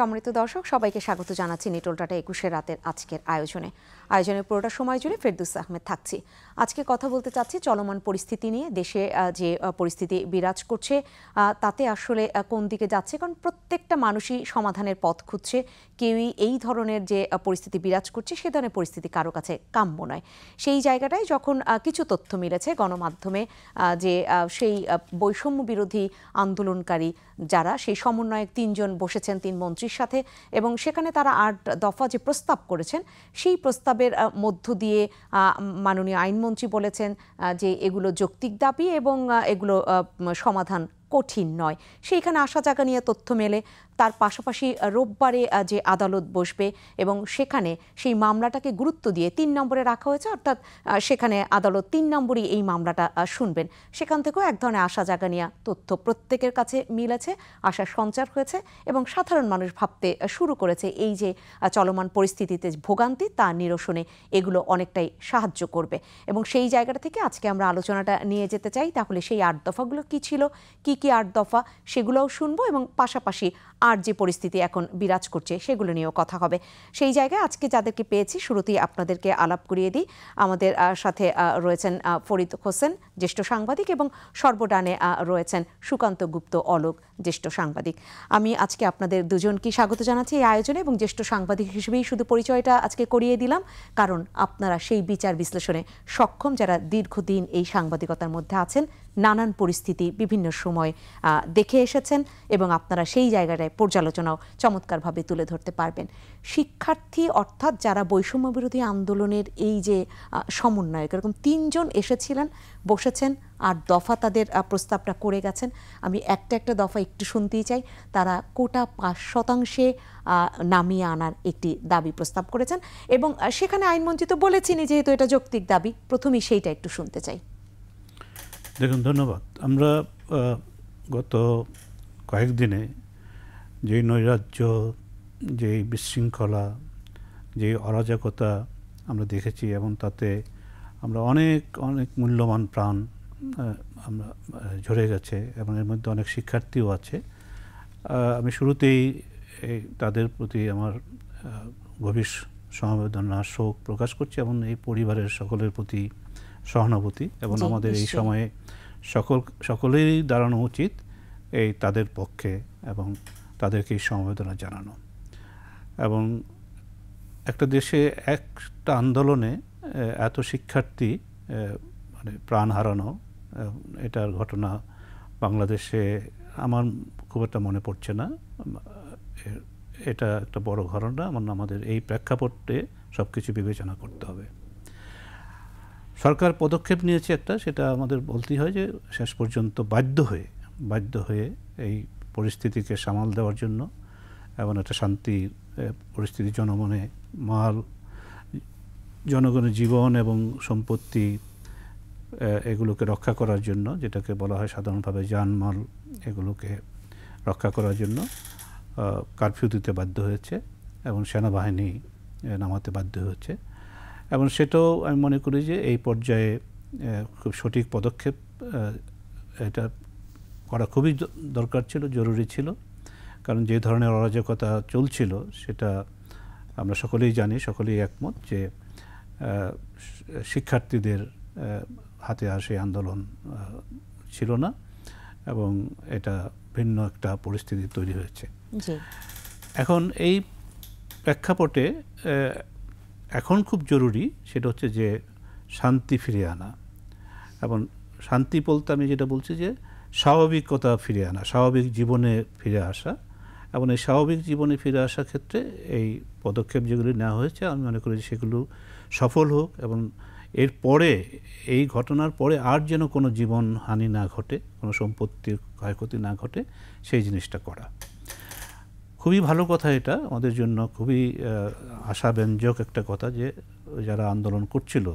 সম্মানিত দর্শক সবাইকে স্বাগত জানাচ্ছি নিটোলটাটা একুশে রাতের আজকের আয়োজনে আয়োজনের পুরোটা সময় জুড়ে ফেরদুস আহমেদ থাকছি আজকে কথা বলতে চাচ্ছি চলমান পরিস্থিতি নিয়ে দেশে যে পরিস্থিতি বিরাজ করছে তাতে আসলে কোন দিকে যাচ্ছে কারণ প্রত্যেকটা মানুষই সমাধানের পথ খুঁজছে কেউই এই ধরনের যে পরিস্থিতি বিরাজ করছে সে ধরনের পরিস্থিতি কারো কাছে কাম্য নয় সেই জায়গাটায় যখন কিছু তথ্য মিলেছে গণমাধ্যমে যে সেই বৈষম্য বিরোধী আন্দোলনকারী যারা সেই সমন্বয়ক তিনজন বসেছেন তিন মন্ত্রী বিএনপির সাথে এবং সেখানে তারা আট দফা যে প্রস্তাব করেছেন সেই প্রস্তাবের মধ্য দিয়ে মাননীয় আইনমন্ত্রী বলেছেন যে এগুলো যৌক্তিক দাবি এবং এগুলো সমাধান কঠিন নয় সেইখানে আসা জায়গা নিয়ে তথ্য মেলে তার পাশাপাশি রোববারে যে আদালত বসবে এবং সেখানে সেই মামলাটাকে গুরুত্ব দিয়ে তিন নম্বরে রাখা হয়েছে অর্থাৎ সেখানে আদালত তিন নম্বরই এই মামলাটা শুনবেন সেখান থেকেও এক ধরনের আশা জাগানিয়া তথ্য প্রত্যেকের কাছে মিলেছে আশা সঞ্চার হয়েছে এবং সাধারণ মানুষ ভাবতে শুরু করেছে এই যে চলমান পরিস্থিতিতে ভোগান্তি তা নিরসনে এগুলো অনেকটাই সাহায্য করবে এবং সেই জায়গাটা থেকে আজকে আমরা আলোচনাটা নিয়ে যেতে চাই তাহলে সেই আট দফাগুলো কী ছিল কি কি আট দফা সেগুলোও শুনবো এবং পাশাপাশি আর যে পরিস্থিতি এখন বিরাজ করছে সেগুলো নিয়েও কথা হবে সেই জায়গায় আজকে যাদেরকে পেয়েছি শুরুতেই আপনাদেরকে আলাপ করিয়ে দিই আমাদের সাথে রয়েছেন ফরিদ হোসেন জ্যেষ্ঠ সাংবাদিক এবং সর্বডানে রয়েছেন সুকান্ত গুপ্ত অলোক জ্যেষ্ঠ সাংবাদিক আমি আজকে আপনাদের দুজনকে স্বাগত জানাচ্ছি এই আয়োজনে এবং জ্যেষ্ঠ সাংবাদিক হিসেবেই শুধু পরিচয়টা আজকে করিয়ে দিলাম কারণ আপনারা সেই বিচার বিশ্লেষণে সক্ষম যারা দীর্ঘদিন এই সাংবাদিকতার মধ্যে আছেন নানান পরিস্থিতি বিভিন্ন সময় দেখে এসেছেন এবং আপনারা সেই জায়গাটায় পর্যালোচনাও চমৎকারভাবে তুলে ধরতে পারবেন শিক্ষার্থী অর্থাৎ যারা বৈষম্য বিরোধী আন্দোলনের এই যে সমন্বয়ক এরকম তিনজন এসেছিলেন বসেছেন আর দফা তাদের প্রস্তাবটা করে গেছেন আমি একটা একটা দফা একটু শুনতেই চাই তারা কোটা পাঁচ শতাংশে নামিয়ে আনার একটি দাবি প্রস্তাব করেছেন এবং সেখানে আইনমন্ত্রী তো বলেছেনই যেহেতু এটা যৌক্তিক দাবি প্রথমেই সেইটা একটু শুনতে চাই দেখুন ধন্যবাদ আমরা গত কয়েকদিনে যে নৈরাজ্য যে বিশৃঙ্খলা যে অরাজকতা আমরা দেখেছি এবং তাতে আমরা অনেক অনেক মূল্যবান প্রাণ আমরা ঝরে গেছে এবং এর মধ্যে অনেক শিক্ষার্থীও আছে আমি শুরুতেই তাদের প্রতি আমার গভীর সমবেদনা শোক প্রকাশ করছি এবং এই পরিবারের সকলের প্রতি সহানুভূতি এবং আমাদের এই সময়ে সকল সকলেরই দাঁড়ানো উচিত এই তাদের পক্ষে এবং তাদেরকে সমবেদনা জানানো এবং একটা দেশে একটা আন্দোলনে এত শিক্ষার্থী মানে প্রাণ হারানো এটার ঘটনা বাংলাদেশে আমার খুব একটা মনে পড়ছে না এটা একটা বড় ঘটনা আমাদের এই প্রেক্ষাপটে সব কিছু বিবেচনা করতে হবে সরকার পদক্ষেপ নিয়েছে একটা সেটা আমাদের বলতেই হয় যে শেষ পর্যন্ত বাধ্য হয়ে বাধ্য হয়ে এই পরিস্থিতিকে সামাল দেওয়ার জন্য এবং একটা শান্তি পরিস্থিতি জনমনে মাল জনগণের জীবন এবং সম্পত্তি এগুলোকে রক্ষা করার জন্য যেটাকে বলা হয় সাধারণভাবে যানমাল এগুলোকে রক্ষা করার জন্য কারফিউ দিতে বাধ্য হয়েছে এবং সেনাবাহিনী নামাতে বাধ্য হয়েছে এবং সেটাও আমি মনে করি যে এই পর্যায়ে খুব সঠিক পদক্ষেপ এটা করা খুবই দরকার ছিল জরুরি ছিল কারণ যে ধরনের অরাজকতা চলছিল সেটা আমরা সকলেই জানি সকলেই একমত যে শিক্ষার্থীদের হাতে আসে আন্দোলন ছিল না এবং এটা ভিন্ন একটা পরিস্থিতি তৈরি হয়েছে এখন এই প্রেক্ষাপটে এখন খুব জরুরি সেটা হচ্ছে যে শান্তি ফিরে আনা এবং শান্তি বলতে আমি যেটা বলছি যে স্বাভাবিকতা ফিরে আনা স্বাভাবিক জীবনে ফিরে আসা এবং এই স্বাভাবিক জীবনে ফিরে আসার ক্ষেত্রে এই পদক্ষেপ যেগুলি নেওয়া হয়েছে আমি মনে করি সেগুলো সফল হোক এবং এর পরে এই ঘটনার পরে আর যেন কোনো জীবন হানি না ঘটে কোনো সম্পত্তির ক্ষয়ক্ষতি না ঘটে সেই জিনিসটা করা খুবই ভালো কথা এটা আমাদের জন্য খুবই আশাব্যঞ্জক একটা কথা যে যারা আন্দোলন করছিল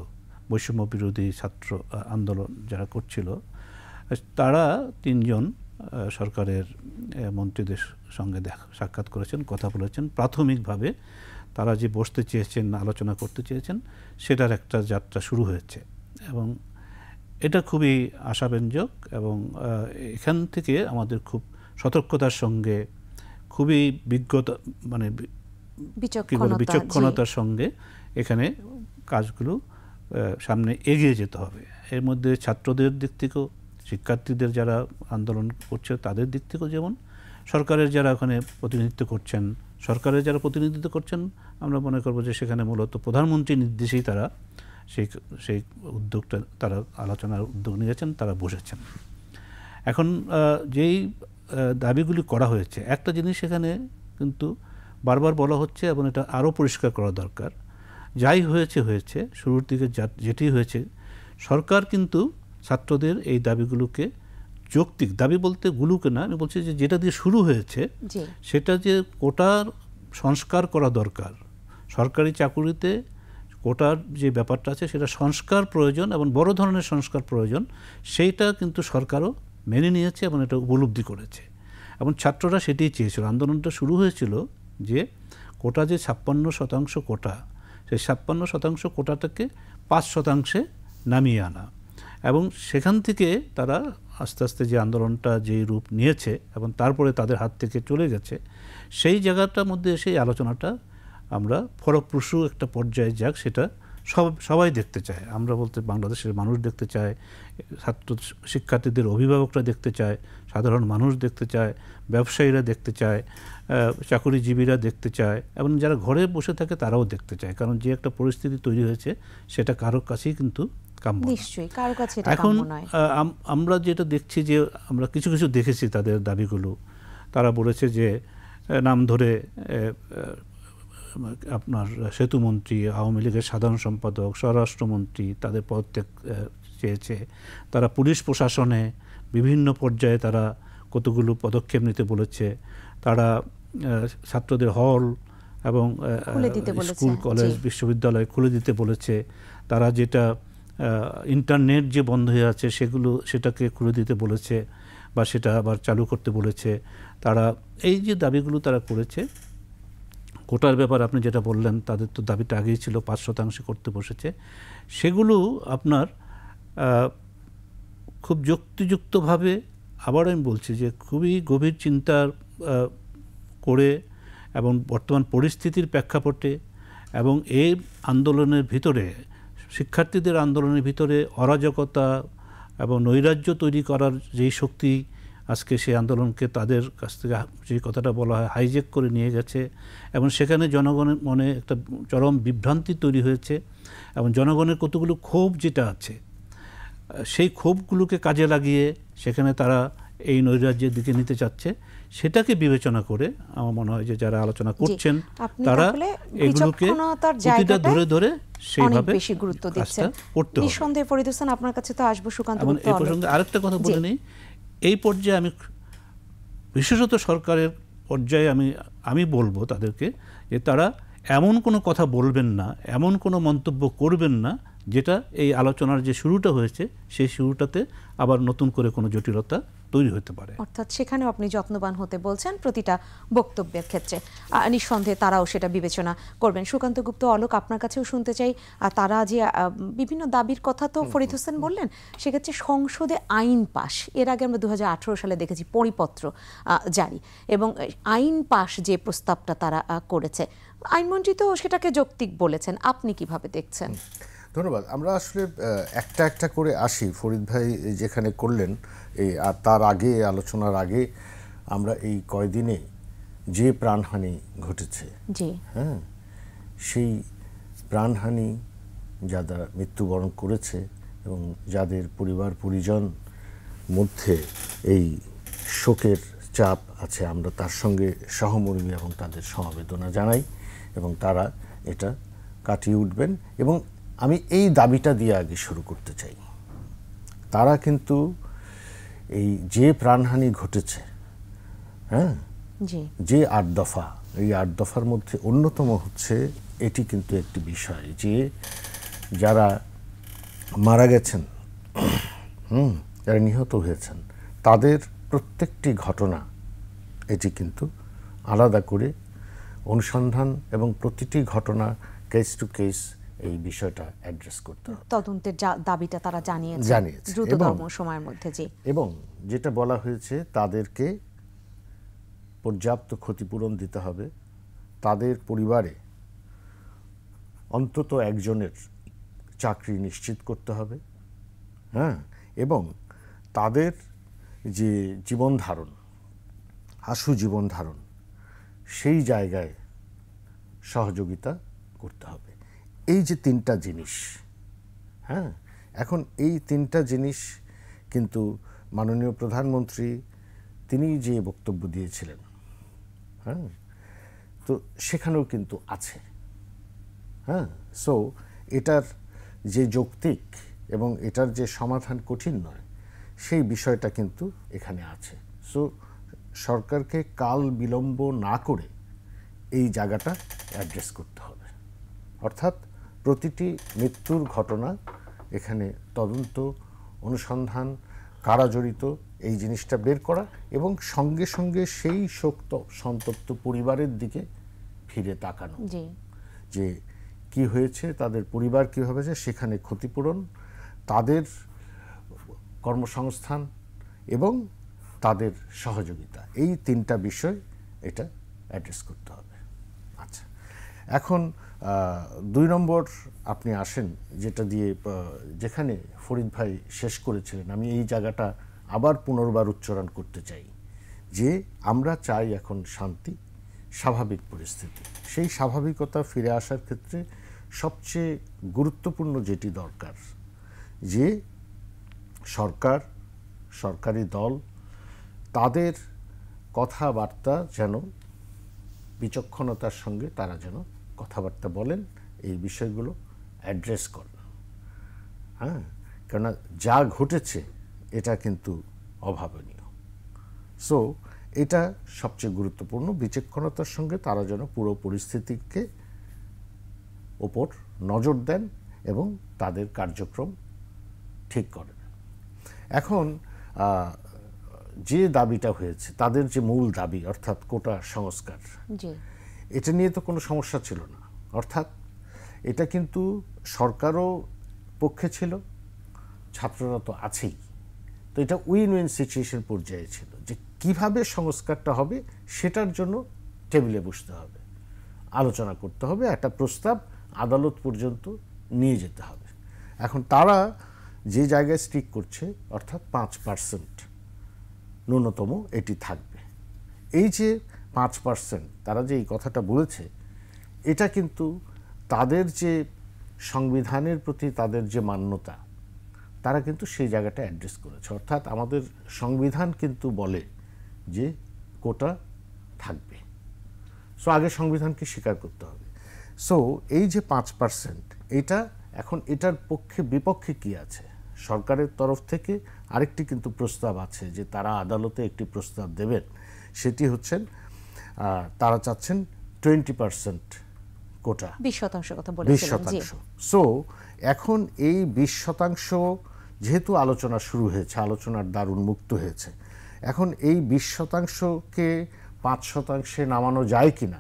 বৈষম্য বিরোধী ছাত্র আন্দোলন যারা করছিল তারা তিনজন সরকারের মন্ত্রীদের সঙ্গে দেখা সাক্ষাৎ করেছেন কথা বলেছেন প্রাথমিকভাবে তারা যে বসতে চেয়েছেন আলোচনা করতে চেয়েছেন সেটার একটা যাত্রা শুরু হয়েছে এবং এটা খুবই আশাব্যঞ্জক এবং এখান থেকে আমাদের খুব সতর্কতার সঙ্গে খুবই বিজ্ঞতা মানে বিচক্ষণতার সঙ্গে এখানে কাজগুলো সামনে এগিয়ে যেতে হবে এর মধ্যে ছাত্রদের দিক থেকেও শিক্ষার্থীদের যারা আন্দোলন করছে তাদের দিক থেকেও যেমন সরকারের যারা ওখানে প্রতিনিধিত্ব করছেন সরকারের যারা প্রতিনিধিত্ব করছেন আমরা মনে করবো যে সেখানে মূলত প্রধানমন্ত্রীর নির্দেশেই তারা সেই সেই উদ্যোগটা তারা আলোচনার উদ্যোগ নিয়েছেন তারা বসেছেন এখন যেই দাবিগুলি করা হয়েছে একটা জিনিস এখানে কিন্তু বারবার বলা হচ্ছে এবং এটা আরও পরিষ্কার করা দরকার যাই হয়েছে হয়েছে শুরুর দিকে যেটি হয়েছে সরকার কিন্তু ছাত্রদের এই দাবিগুলোকে যৌক্তিক দাবি বলতে গুলুকে না আমি বলছি যে যেটা দিয়ে শুরু হয়েছে সেটা যে কোটার সংস্কার করা দরকার সরকারি চাকুরিতে কোটার যে ব্যাপারটা আছে সেটা সংস্কার প্রয়োজন এবং বড় ধরনের সংস্কার প্রয়োজন সেইটা কিন্তু সরকারও মেনে নিয়েছে এবং এটা উপলব্ধি করেছে এবং ছাত্ররা সেটি চেয়েছিল আন্দোলনটা শুরু হয়েছিল যে কোটা যে ছাপ্পান্ন শতাংশ কোটা সেই ছাপ্পান্ন শতাংশ কোটাটাকে পাঁচ শতাংশে নামিয়ে আনা এবং সেখান থেকে তারা আস্তে আস্তে যে আন্দোলনটা যে রূপ নিয়েছে এবং তারপরে তাদের হাত থেকে চলে গেছে সেই জায়গাটার মধ্যে সেই আলোচনাটা আমরা ফলপ্রসূ একটা পর্যায়ে যাক সেটা সব সবাই দেখতে চায় আমরা বলতে বাংলাদেশের মানুষ দেখতে চায় ছাত্র শিক্ষার্থীদের অভিভাবকরা দেখতে চায় সাধারণ মানুষ দেখতে চায় ব্যবসায়ীরা দেখতে চায় চাকরিজীবীরা দেখতে চায় এবং যারা ঘরে বসে থাকে তারাও দেখতে চায় কারণ যে একটা পরিস্থিতি তৈরি হয়েছে সেটা কারোর কাছেই কিন্তু কাম্য নিশ্চয়ই কারোর কাছে এখন আমরা যেটা দেখছি যে আমরা কিছু কিছু দেখেছি তাদের দাবিগুলো তারা বলেছে যে নাম ধরে আপনার সেতুমন্ত্রী আওয়ামী লীগের সাধারণ সম্পাদক স্বরাষ্ট্রমন্ত্রী তাদের পদত্যাগ চেয়েছে তারা পুলিশ প্রশাসনে বিভিন্ন পর্যায়ে তারা কতগুলো পদক্ষেপ নিতে বলেছে তারা ছাত্রদের হল এবং স্কুল কলেজ বিশ্ববিদ্যালয় খুলে দিতে বলেছে তারা যেটা ইন্টারনেট যে বন্ধ হয়ে আছে সেগুলো সেটাকে খুলে দিতে বলেছে বা সেটা আবার চালু করতে বলেছে তারা এই যে দাবিগুলো তারা করেছে কোটার ব্যাপার আপনি যেটা বললেন তাদের তো দাবিটা আগেই ছিল পাঁচ শতাংশে করতে বসেছে সেগুলো আপনার খুব যুক্তিযুক্তভাবে আবার আমি বলছি যে খুবই গভীর চিন্তার করে এবং বর্তমান পরিস্থিতির প্রেক্ষাপটে এবং এই আন্দোলনের ভিতরে শিক্ষার্থীদের আন্দোলনের ভিতরে অরাজকতা এবং নৈরাজ্য তৈরি করার যেই শক্তি আজকে সেই আন্দোলনকে তাদের কাছ থেকে যে কথাটা বলা হয় হাইজেক করে নিয়ে গেছে এবং সেখানে জনগণের মনে একটা চরম বিভ্রান্তি তৈরি হয়েছে এবং জনগণের কতগুলো ক্ষোভ যেটা আছে সেই ক্ষোভগুলোকে কাজে লাগিয়ে সেখানে তারা এই নৈরাজ্যের দিকে নিতে চাচ্ছে সেটাকে বিবেচনা করে আমার মনে হয় যে যারা আলোচনা করছেন তারা এগুলোকে প্রতিটা ধরে ধরে সেইভাবে বেশি গুরুত্ব দিচ্ছেন নিঃসন্দেহে ফরিদ হোসেন আপনার কাছে তো আসবো সুকান্ত এই প্রসঙ্গে আরেকটা কথা বলে নিই এই পর্যায়ে আমি বিশেষত সরকারের পর্যায়ে আমি আমি বলবো তাদেরকে যে তারা এমন কোনো কথা বলবেন না এমন কোনো মন্তব্য করবেন না যেটা এই আলোচনার যে শুরুটা হয়েছে সেই শুরুটাতে আবার নতুন করে কোনো জটিলতা তৈরি হতে পারে অর্থাৎ সেখানেও আপনি যত্নবান হতে বলছেন প্রতিটা বক্তব্যের ক্ষেত্রে নিঃসন্দেহে তারাও সেটা বিবেচনা করবেন সুকান্ত গুপ্ত অলোক আপনার কাছেও শুনতে চাই তারা যে বিভিন্ন দাবির কথা তো ফরিদ হোসেন বললেন সেক্ষেত্রে সংসদে আইন পাশ এর আগে আমরা দু সালে দেখেছি পরিপত্র জারি এবং আইন পাশ যে প্রস্তাবটা তারা করেছে আইনমন্ত্রী তো সেটাকে যৌক্তিক বলেছেন আপনি কিভাবে দেখছেন ধন্যবাদ আমরা আসলে একটা একটা করে আসি ফরিদ ভাই যেখানে করলেন এই আর তার আগে আলোচনার আগে আমরা এই কয়দিনে যে প্রাণহানি ঘটেছে হ্যাঁ সেই প্রাণহানি যারা মৃত্যুবরণ করেছে এবং যাদের পরিবার পরিজন মধ্যে এই শোকের চাপ আছে আমরা তার সঙ্গে সহমর্মী এবং তাদের সমবেদনা জানাই এবং তারা এটা কাটিয়ে উঠবেন এবং আমি এই দাবিটা দিয়ে আগে শুরু করতে চাই তারা কিন্তু এই যে প্রাণহানি ঘটেছে হ্যাঁ যে আট দফা এই আট দফার মধ্যে অন্যতম হচ্ছে এটি কিন্তু একটি বিষয় যে যারা মারা গেছেন হুম যারা নিহত হয়েছেন তাদের প্রত্যেকটি ঘটনা এটি কিন্তু আলাদা করে অনুসন্ধান এবং প্রতিটি ঘটনা কেস টু কেস এই বিষয়টা অ্যাড্রেস করতে হবে তদন্তের দাবিটা তারা জানিয়েছে জানিয়েছে দ্রুততম সময়ের মধ্যে জি এবং যেটা বলা হয়েছে তাদেরকে পর্যাপ্ত ক্ষতিপূরণ দিতে হবে তাদের পরিবারে অন্তত একজনের চাকরি নিশ্চিত করতে হবে হ্যাঁ এবং তাদের যে জীবন ধারণ হাসু জীবন ধারণ সেই জায়গায় সহযোগিতা করতে হবে এই যে তিনটা জিনিস হ্যাঁ এখন এই তিনটা জিনিস কিন্তু মাননীয় প্রধানমন্ত্রী তিনি যে বক্তব্য দিয়েছিলেন হ্যাঁ তো সেখানেও কিন্তু আছে হ্যাঁ সো এটার যে যৌক্তিক এবং এটার যে সমাধান কঠিন নয় সেই বিষয়টা কিন্তু এখানে আছে সো সরকারকে কাল বিলম্ব না করে এই জায়গাটা অ্যাড্রেস করতে হবে অর্থাৎ প্রতিটি মৃত্যুর ঘটনা এখানে তদন্ত অনুসন্ধান কারা জড়িত এই জিনিসটা বের করা এবং সঙ্গে সঙ্গে সেই শক্ত সন্তপ্ত পরিবারের দিকে ফিরে তাকানো যে কি হয়েছে তাদের পরিবার কী যে সেখানে ক্ষতিপূরণ তাদের কর্মসংস্থান এবং তাদের সহযোগিতা এই তিনটা বিষয় এটা অ্যাড্রেস করতে হবে আচ্ছা এখন দুই নম্বর আপনি আসেন যেটা দিয়ে যেখানে ফরিদ ভাই শেষ করেছিলেন আমি এই জায়গাটা আবার পুনর্বার উচ্চারণ করতে চাই যে আমরা চাই এখন শান্তি স্বাভাবিক পরিস্থিতি সেই স্বাভাবিকতা ফিরে আসার ক্ষেত্রে সবচেয়ে গুরুত্বপূর্ণ যেটি দরকার যে সরকার সরকারি দল তাদের কথাবার্তা যেন বিচক্ষণতার সঙ্গে তারা যেন কথাবার্তা বলেন এই বিষয়গুলো অ্যাড্রেস করেন হ্যাঁ কেননা যা ঘটেছে এটা কিন্তু অভাবনীয় সো এটা সবচেয়ে গুরুত্বপূর্ণ বিচক্ষণতার সঙ্গে তারা যেন পুরো পরিস্থিতিকে ওপর নজর দেন এবং তাদের কার্যক্রম ঠিক করেন এখন যে দাবিটা হয়েছে তাদের যে মূল দাবি অর্থাৎ কোটা সংস্কার এটা নিয়ে তো কোনো সমস্যা ছিল না অর্থাৎ এটা কিন্তু সরকারও পক্ষে ছিল ছাত্ররা তো আছেই তো এটা উইন উইন সিচুয়েশন পর্যায়ে ছিল যে কিভাবে সংস্কারটা হবে সেটার জন্য টেবিলে বসতে হবে আলোচনা করতে হবে একটা প্রস্তাব আদালত পর্যন্ত নিয়ে যেতে হবে এখন তারা যে জায়গায় স্টিক করছে অর্থাৎ পাঁচ পার্সেন্ট ন্যূনতম এটি থাকবে এই যে পাঁচ পার্সেন্ট তারা যে এই কথাটা বলেছে এটা কিন্তু তাদের যে সংবিধানের প্রতি তাদের যে মান্যতা তারা কিন্তু সেই জায়গাটা অ্যাড্রেস করেছে অর্থাৎ আমাদের সংবিধান কিন্তু বলে যে কোটা থাকবে সো আগে সংবিধানকে স্বীকার করতে হবে সো এই যে পাঁচ পার্সেন্ট এটা এখন এটার পক্ষে বিপক্ষে কি আছে সরকারের তরফ থেকে আরেকটি কিন্তু প্রস্তাব আছে যে তারা আদালতে একটি প্রস্তাব দেবেন সেটি হচ্ছেন তারা চাচ্ছেন টোয়েন্টি পার্সেন্ট কোটা বিশ শতাংশ কথা বলে বিশ শতাংশ সো এখন এই বিশ শতাংশ যেহেতু আলোচনা শুরু হয়েছে আলোচনার দ্বার উন্মুক্ত হয়েছে এখন এই বিশ শতাংশকে পাঁচ শতাংশে নামানো যায় কিনা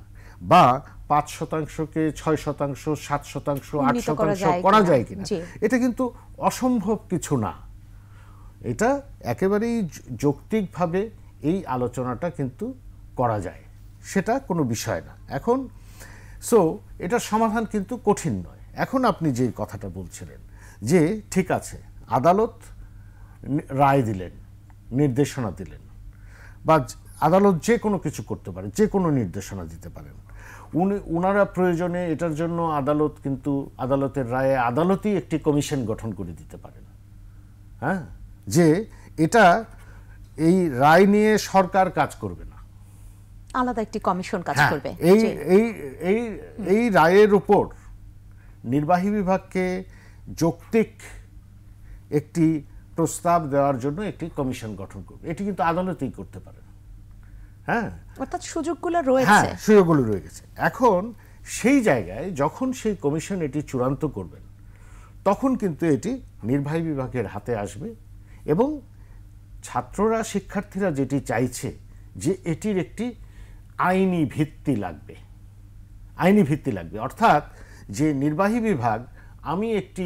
বা পাঁচ শতাংশকে ছয় শতাংশ সাত শতাংশ আট শতাংশ করা যায় কিনা এটা কিন্তু অসম্ভব কিছু না এটা একেবারেই যৌক্তিকভাবে এই আলোচনাটা কিন্তু করা যায় সেটা কোনো বিষয় না এখন সো এটার সমাধান কিন্তু কঠিন নয় এখন আপনি যে কথাটা বলছিলেন যে ঠিক আছে আদালত রায় দিলেন নির্দেশনা দিলেন বা আদালত যে কোনো কিছু করতে পারে যে কোনো নির্দেশনা দিতে পারেন উনি ওনারা প্রয়োজনে এটার জন্য আদালত কিন্তু আদালতের রায়ে আদালতই একটি কমিশন গঠন করে দিতে পারেন হ্যাঁ যে এটা এই রায় নিয়ে সরকার কাজ করবে না আলাদা একটি কমিশন কাজ হ্যাঁ, করবে এই এই এই এই রায়ের উপর নির্বাহী বিভাগকে যৌক্তিক একটি প্রস্তাব দেওয়ার জন্য একটি কমিশন গঠন করবে এটি কিন্তু আদালতেই করতে পারে হ্যাঁ অর্থাৎ সুযোগগুলো রয়েছে হ্যাঁ সুযোগগুলো রয়ে গেছে এখন সেই জায়গায় যখন সেই কমিশন এটি চূড়ান্ত করবেন তখন কিন্তু এটি নির্বাহী বিভাগের হাতে আসবে এবং ছাত্ররা শিক্ষার্থীরা যেটি চাইছে যে এটির একটি আইনি ভিত্তি লাগবে আইনি ভিত্তি লাগবে অর্থাৎ যে নির্বাহী বিভাগ আমি একটি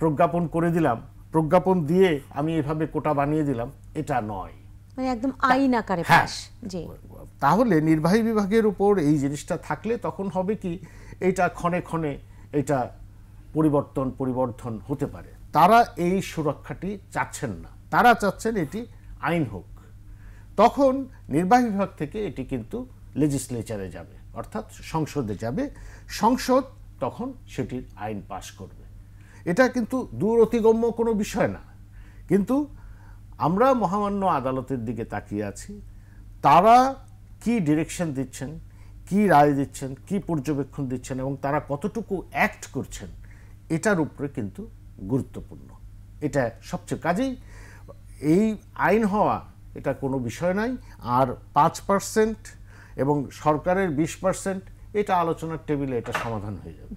প্রজ্ঞাপন করে দিলাম প্রজ্ঞাপন দিয়ে আমি এভাবে কোটা বানিয়ে দিলাম এটা নয় মানে একদম আইন আকারে হ্যাঁ। তাহলে নির্বাহী বিভাগের উপর এই জিনিসটা থাকলে তখন হবে কি এটা ক্ষণে ক্ষণে এটা পরিবর্তন পরিবর্ধন হতে পারে তারা এই সুরক্ষাটি চাচ্ছেন না তারা চাচ্ছেন এটি আইন হোক তখন নির্বাহী বিভাগ থেকে এটি কিন্তু লেজিসলেচারে যাবে অর্থাৎ সংসদে যাবে সংসদ তখন সেটির আইন পাশ করবে এটা কিন্তু দূর অতিগম্য কোনো বিষয় না কিন্তু আমরা মহামান্য আদালতের দিকে তাকিয়ে আছি তারা কি ডিরেকশন দিচ্ছেন কি রায় দিচ্ছেন কি পর্যবেক্ষণ দিচ্ছেন এবং তারা কতটুকু অ্যাক্ট করছেন এটার উপরে কিন্তু গুরুত্বপূর্ণ এটা সবচেয়ে কাজেই এই আইন হওয়া এটা কোনো বিষয় নাই আর পাঁচ পার্সেন্ট এবং সরকারের বিশ পার্সেন্ট এটা আলোচনার টেবিলে এটা সমাধান হয়ে যাবে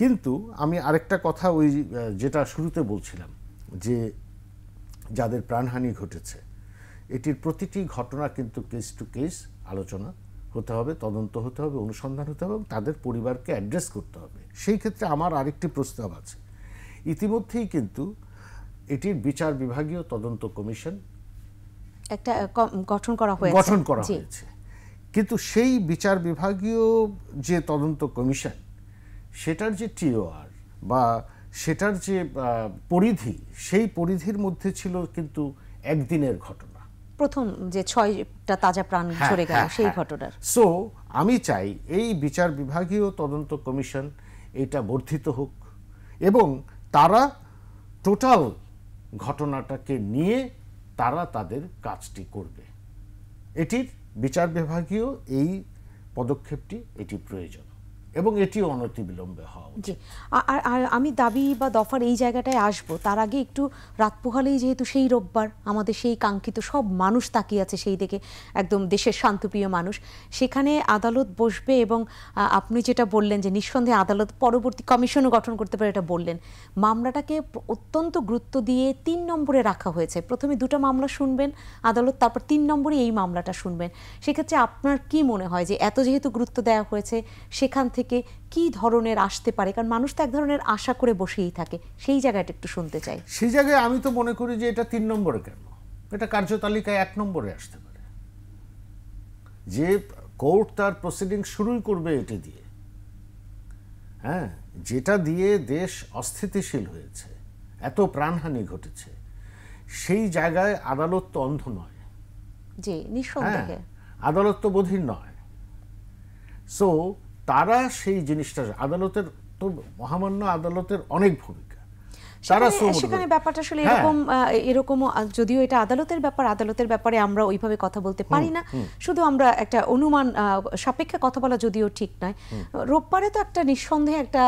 কিন্তু আমি আরেকটা কথা ওই যেটা শুরুতে বলছিলাম যে যাদের প্রাণহানি ঘটেছে এটির প্রতিটি ঘটনা কিন্তু কেস টু কেস আলোচনা হতে হবে তদন্ত হতে হবে অনুসন্ধান হতে হবে এবং তাদের পরিবারকে অ্যাড্রেস করতে হবে সেই ক্ষেত্রে আমার আরেকটি প্রস্তাব আছে ইতিমধ্যেই কিন্তু এটির বিচার বিভাগীয় তদন্ত কমিশন একটা গঠন করা হয়েছে গঠন করা হয়েছে কিন্তু সেই বিচার বিভাগীয় যে তদন্ত কমিশন সেটার যে টিওআর বা সেটার যে পরিধি সেই পরিধির মধ্যে ছিল কিন্তু একদিনের ঘটনা প্রথম যে ছয়টা তাজা প্রাণ ছড়ে হ্যাঁ, গেল হ্যাঁ, সেই হ্যাঁ। ঘটনার সো আমি চাই এই বিচার বিভাগীয় তদন্ত কমিশন এটা বর্ধিত হোক এবং তারা টোটাল ঘটনাটাকে নিয়ে তারা তাদের কাজটি করবে এটির বিচার বিভাগীয় এই পদক্ষেপটি এটি প্রয়োজন এবং এটিও অনতিবিলম্বে হওয়া জি আর আমি দাবি বা দফার এই জায়গাটায় আসব তার আগে একটু রাত পোহালেই যেহেতু সেই রোববার আমাদের সেই কাঙ্ক্ষিত সব মানুষ তাকিয়ে আছে সেই দিকে একদম দেশের শান্তপ্রিয় মানুষ সেখানে আদালত বসবে এবং আপনি যেটা বললেন যে নিঃসন্দেহে আদালত পরবর্তী কমিশনও গঠন করতে পারে এটা বললেন মামলাটাকে অত্যন্ত গুরুত্ব দিয়ে তিন নম্বরে রাখা হয়েছে প্রথমে দুটো মামলা শুনবেন আদালত তারপর তিন নম্বরে এই মামলাটা শুনবেন সেক্ষেত্রে আপনার কি মনে হয় যে এত যেহেতু গুরুত্ব দেওয়া হয়েছে সেখান থেকে থেকে কি ধরনের আসতে পারে কারণ মানুষ তো এক ধরনের আশা করে বসেই থাকে সেই জায়গাটা একটু শুনতে চাই সেই জায়গায় আমি তো মনে করি যে এটা তিন নম্বরে কেন এটা কার্যতালিকায় এক নম্বরে আসতে পারে যে কোর্ট তার প্রসিডিং শুরুই করবে এটি দিয়ে হ্যাঁ যেটা দিয়ে দেশ অস্থিতিশীল হয়েছে এত প্রাণহানি ঘটেছে সেই জায়গায় আদালত তো অন্ধ নয় জি নিঃসন্দেহে হ্যাঁ, আদালত তো বধির নয় সো তারা সেই জিনিসটা আদালতের তো মহামান্য আদালতের অনেক ভূমিকা সেখানে ব্যাপারটা আসলে হ্যাঁ। এরকম এরকম যদিও এটা আদালতের ব্যাপার আদালতের ব্যাপারে আমরা ওইভাবে কথা বলতে পারি না শুধু আমরা একটা অনুমান সাপেক্ষে কথা বলা যদিও ঠিক নয় রোববারে তো একটা নিঃসন্দেহে একটা